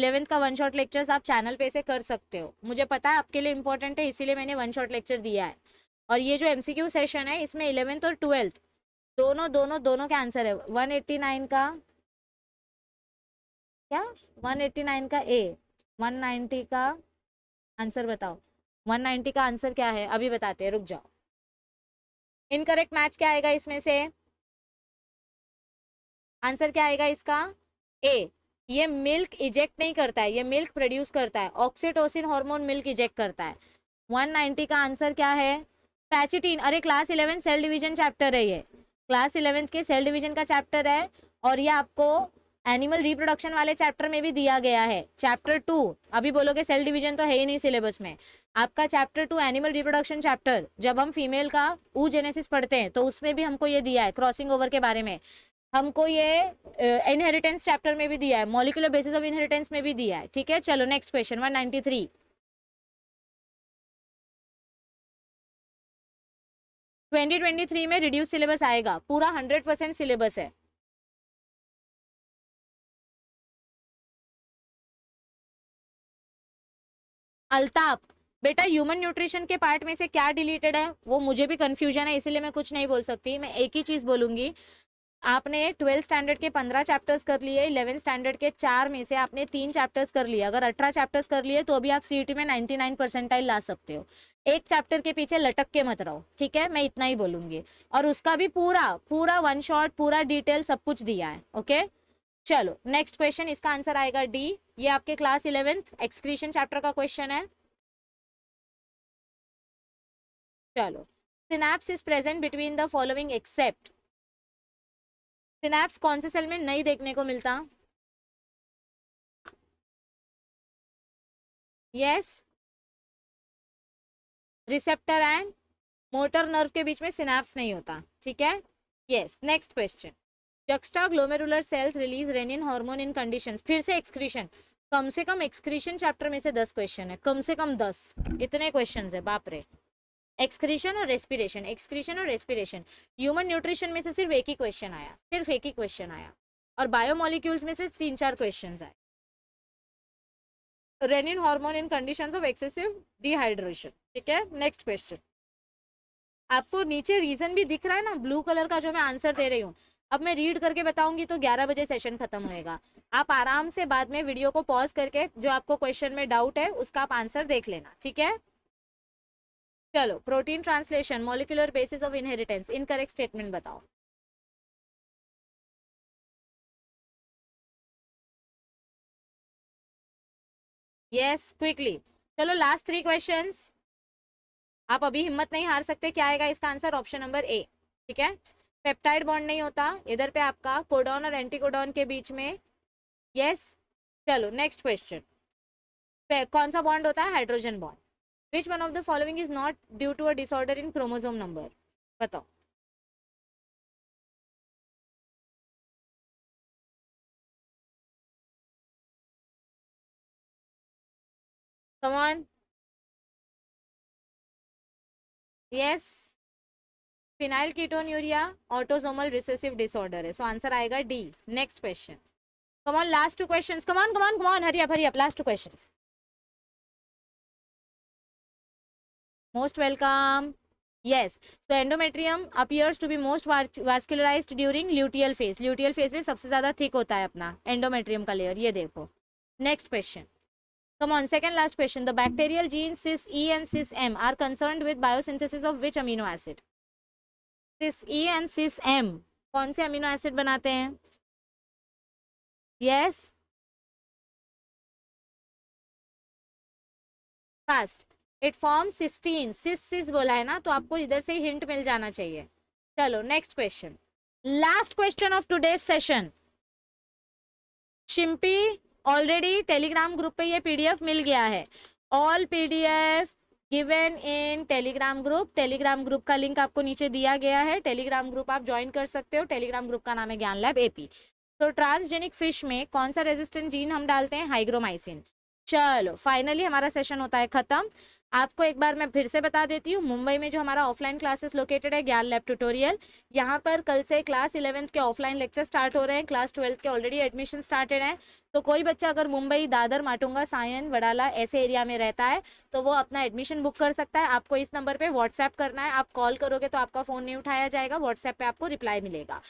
इलेवेंथ का वन शॉट लेक्चर्स आप चैनल पे से कर सकते हो मुझे पता है आपके लिए इंपॉर्टेंट है इसीलिए मैंने वन शॉट लेक्चर दिया है और ये जो एमसीक्यू सेशन है इसमें इलेवेंथ और ट्वेल्थ दोनों दोनों दोनों के आंसर है वन एट्टी नाइन का क्या 189 का ए 190 का आंसर बताओ 190 का आंसर क्या है अभी बताते हैं रुक जाओ इनकरेक्ट मैच क्या आएगा इसमें से आंसर क्या आएगा इसका ए ये मिल्क इजेक्ट नहीं करता है ये मिल्क प्रोड्यूस करता है ऑक्सीटोसिन हार्मोन मिल्क इजेक्ट करता है 190 का आंसर क्या है पैचिटीन अरे class eleventh cell division chapter है ये क्लास इलेवेंथ के सेल डिवीजन का चैप्टर है और ये आपको एनिमल रिप्रोडक्शन वाले चैप्टर में भी दिया गया है चैप्टर टू अभी बोलोगे सेल डिवीजन तो है ही नहीं सिलेबस में आपका chapter two animal reproduction chapter जब हम फीमेल का ऊ जेनेसिस पढ़ते हैं तो उसमें भी हमको ये दिया है क्रॉसिंग ओवर के बारे में हमको ये इनहेरिटेंस uh, चैप्टर में भी दिया है मॉलिकुलर बेसिस ऑफ इनहेरिटेंस में भी दिया है ठीक है चलो next question one three twenty twenty three में रिड्यूस सिलेबस आएगा पूरा हंड्रेड परसेंट सिलेबस है अल्ताप बेटा ह्यूमन न्यूट्रिशन के पार्ट में से क्या डिलीटेड है वो मुझे भी कंफ्यूजन है इसीलिए मैं कुछ नहीं बोल सकती मैं एक ही चीज़ बोलूँगी आपने ट्वेल्थ स्टैंडर्ड के पंद्रह चैप्टर्स कर लिए इलेवन स्टैंडर्ड के चार में से आपने तीन चैप्टर्स कर लिए अगर अठारह चैप्टर्स कर लिए तो अभी आप सी e में नाइन्टी नाइन परसेंटाइल ला सकते हो एक चैप्टर के पीछे लटक के मत रहो ठीक है मैं इतना ही बोलूँगी और उसका भी पूरा पूरा वन शॉट पूरा डिटेल सब कुछ दिया है ओके चलो नेक्स्ट क्वेश्चन इसका आंसर आएगा डी ये आपके क्लास इलेवेंथ एक्सक्रीशन चैप्टर का क्वेश्चन है चलो synapse is present between the following except synapse कौन से सेल में नहीं देखने को मिलता yes receptor and motor nerve के बीच में सिनेप्स नहीं होता ठीक है yes next question juxtaglomerular cells release renin hormone in conditions फिर से एक्सक्रीशन कम से कम एक्सक्रीशन चैप्टर में से दस क्वेश्चन है कम से कम दस इतने क्वेश्चन है बाप रे एक्सक्रीशन और रेस्पिरेशन एक्सक्रीशन और रेस्पिरेशन ह्यूमन न्यूट्रिशन में से सिर्फ एक ही क्वेश्चन आया सिर्फ एक ही क्वेश्चन आया और बायोमोलिक्यूल्स में से तीन चार क्वेश्चन आए renin hormone in conditions of excessive dehydration ठीक है नेक्स्ट क्वेश्चन आपको नीचे रीजन भी दिख रहा है ना ब्लू कलर का जो मैं आंसर दे रही हूँ अब मैं रीड करके बताऊंगी तो 11 बजे सेशन खत्म होएगा आप आराम से बाद में वीडियो को पॉज करके जो आपको क्वेश्चन में डाउट है उसका आप आंसर देख लेना ठीक है चलो protein translation molecular basis of inheritance incorrect statement बताओ यस क्विकली चलो लास्ट थ्री क्वेश्चंस आप अभी हिम्मत नहीं हार सकते क्या आएगा इसका आंसर ऑप्शन नंबर ए ठीक है पेप्टाइड बॉन्ड नहीं होता इधर पे आपका कोडॉन और एंटीकोडॉन के बीच में यस चलो नेक्स्ट क्वेश्चन कौन सा बॉन्ड होता है hydrogen bond which one of the following is not due to a disorder in chromosome number बताओ come on yes yes. Phenylketonuria autosomal recessive disorder है सो आंसर आएगा D next question come on last two question come on come on come on hurry up last two question most welcome yes so endometrium appears to be most vascularize during luteal phase luteal phase में सबसे ज्यादा थिक होता है अपना एंडोमेट्रियम का लेयर ये देखो next question come on second last question the bacterial gene cys E and cys M are concern with biosynthesis of which amino acid cys E and cys M कौन से अमीनो एसिड बनाते हैं yes first it form cysteine cys cys बोला है ना तो आपको इधर से हिंट मिल जाना चाहिए चलो next question last question of today session शिम्पी ऑलरेडी टेलीग्राम ग्रुप पे ये पीडीएफ मिल गया है all PDF given in Telegram group Telegram group का लिंक आपको नीचे दिया गया है टेलीग्राम ग्रुप आप ज्वाइन कर सकते हो टेलीग्राम ग्रुप का नाम है ज्ञान लैब एपी तो ट्रांसजेनिक फिश में कौन सा रेजिस्टेंट जीन हम डालते हैं हाइग्रोमाइसिन चलो फाइनली हमारा सेशन होता है खत्म आपको एक बार मैं फिर से बता देती हूँ मुंबई में जो हमारा ऑफलाइन क्लासेस लोकेटेड है ज्ञान लैब ट्यूटोरियल यहाँ पर कल से क्लास इलेवेंथ के ऑफलाइन लेक्चर स्टार्ट हो रहे हैं क्लास ट्वेल्थ के ऑलरेडी एडमिशन स्टार्टेड हैं तो कोई बच्चा अगर मुंबई दादर माटुंगा सायन वडाला ऐसे एरिया में रहता है तो वो अपना एडमिशन बुक कर सकता है आपको इस नंबर पर व्हाट्सएप करना है आप कॉल करोगे तो आपका फ़ोन नहीं उठाया जाएगा व्हाट्सएप पर आपको रिप्लाई मिलेगा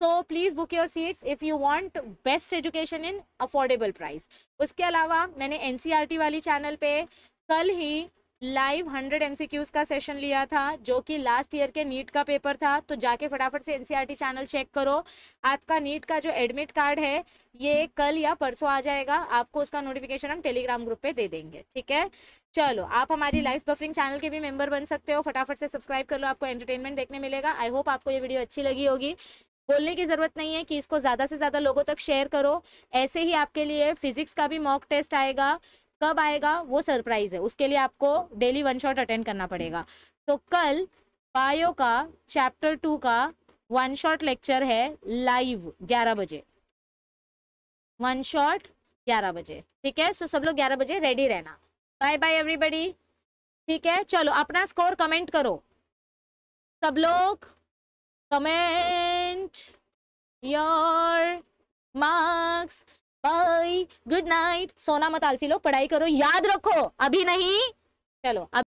तो please book your seats if you want best education in affordable price उसके अलावा मैंने एन e वाली चैनल पर कल ही लाइव हंड्रेड एमसीक्यूज का सेशन लिया था जो कि लास्ट ईयर के नीट का पेपर था तो जाके फटाफट से एनसीईआरटी चैनल चेक करो आपका नीट का जो एडमिट कार्ड है ये कल या परसों आ जाएगा आपको उसका नोटिफिकेशन हम टेलीग्राम ग्रुप पे दे देंगे ठीक है चलो आप हमारी लाइफ बफरिंग चैनल के भी मेंबर बन सकते हो फटाफट से सब्सक्राइब कर लो आपको एंटरटेनमेंट देखने मिलेगा आई होप आपको ये वीडियो अच्छी लगी होगी बोलने की ज़रूरत नहीं है कि इसको ज़्यादा से ज़्यादा लोगों तक शेयर करो ऐसे ही आपके लिए फिजिक्स का भी मॉक टेस्ट आएगा कब आएगा वो सरप्राइज है उसके लिए आपको डेली वन शॉट अटेंड करना पड़ेगा तो कल बायो का चैप्टर टू का वन शॉट लेक्चर है लाइव ग्यारह बजे वन शॉट ग्यारह बजे ठीक है सो सब लोग ग्यारह बजे रेडी रहना बाय बाय एवरीबडी ठीक है चलो अपना स्कोर कमेंट करो सब लोग comment your marks bye good night सोना मत आलसी लो पढ़ाई करो याद रखो अभी नहीं चलो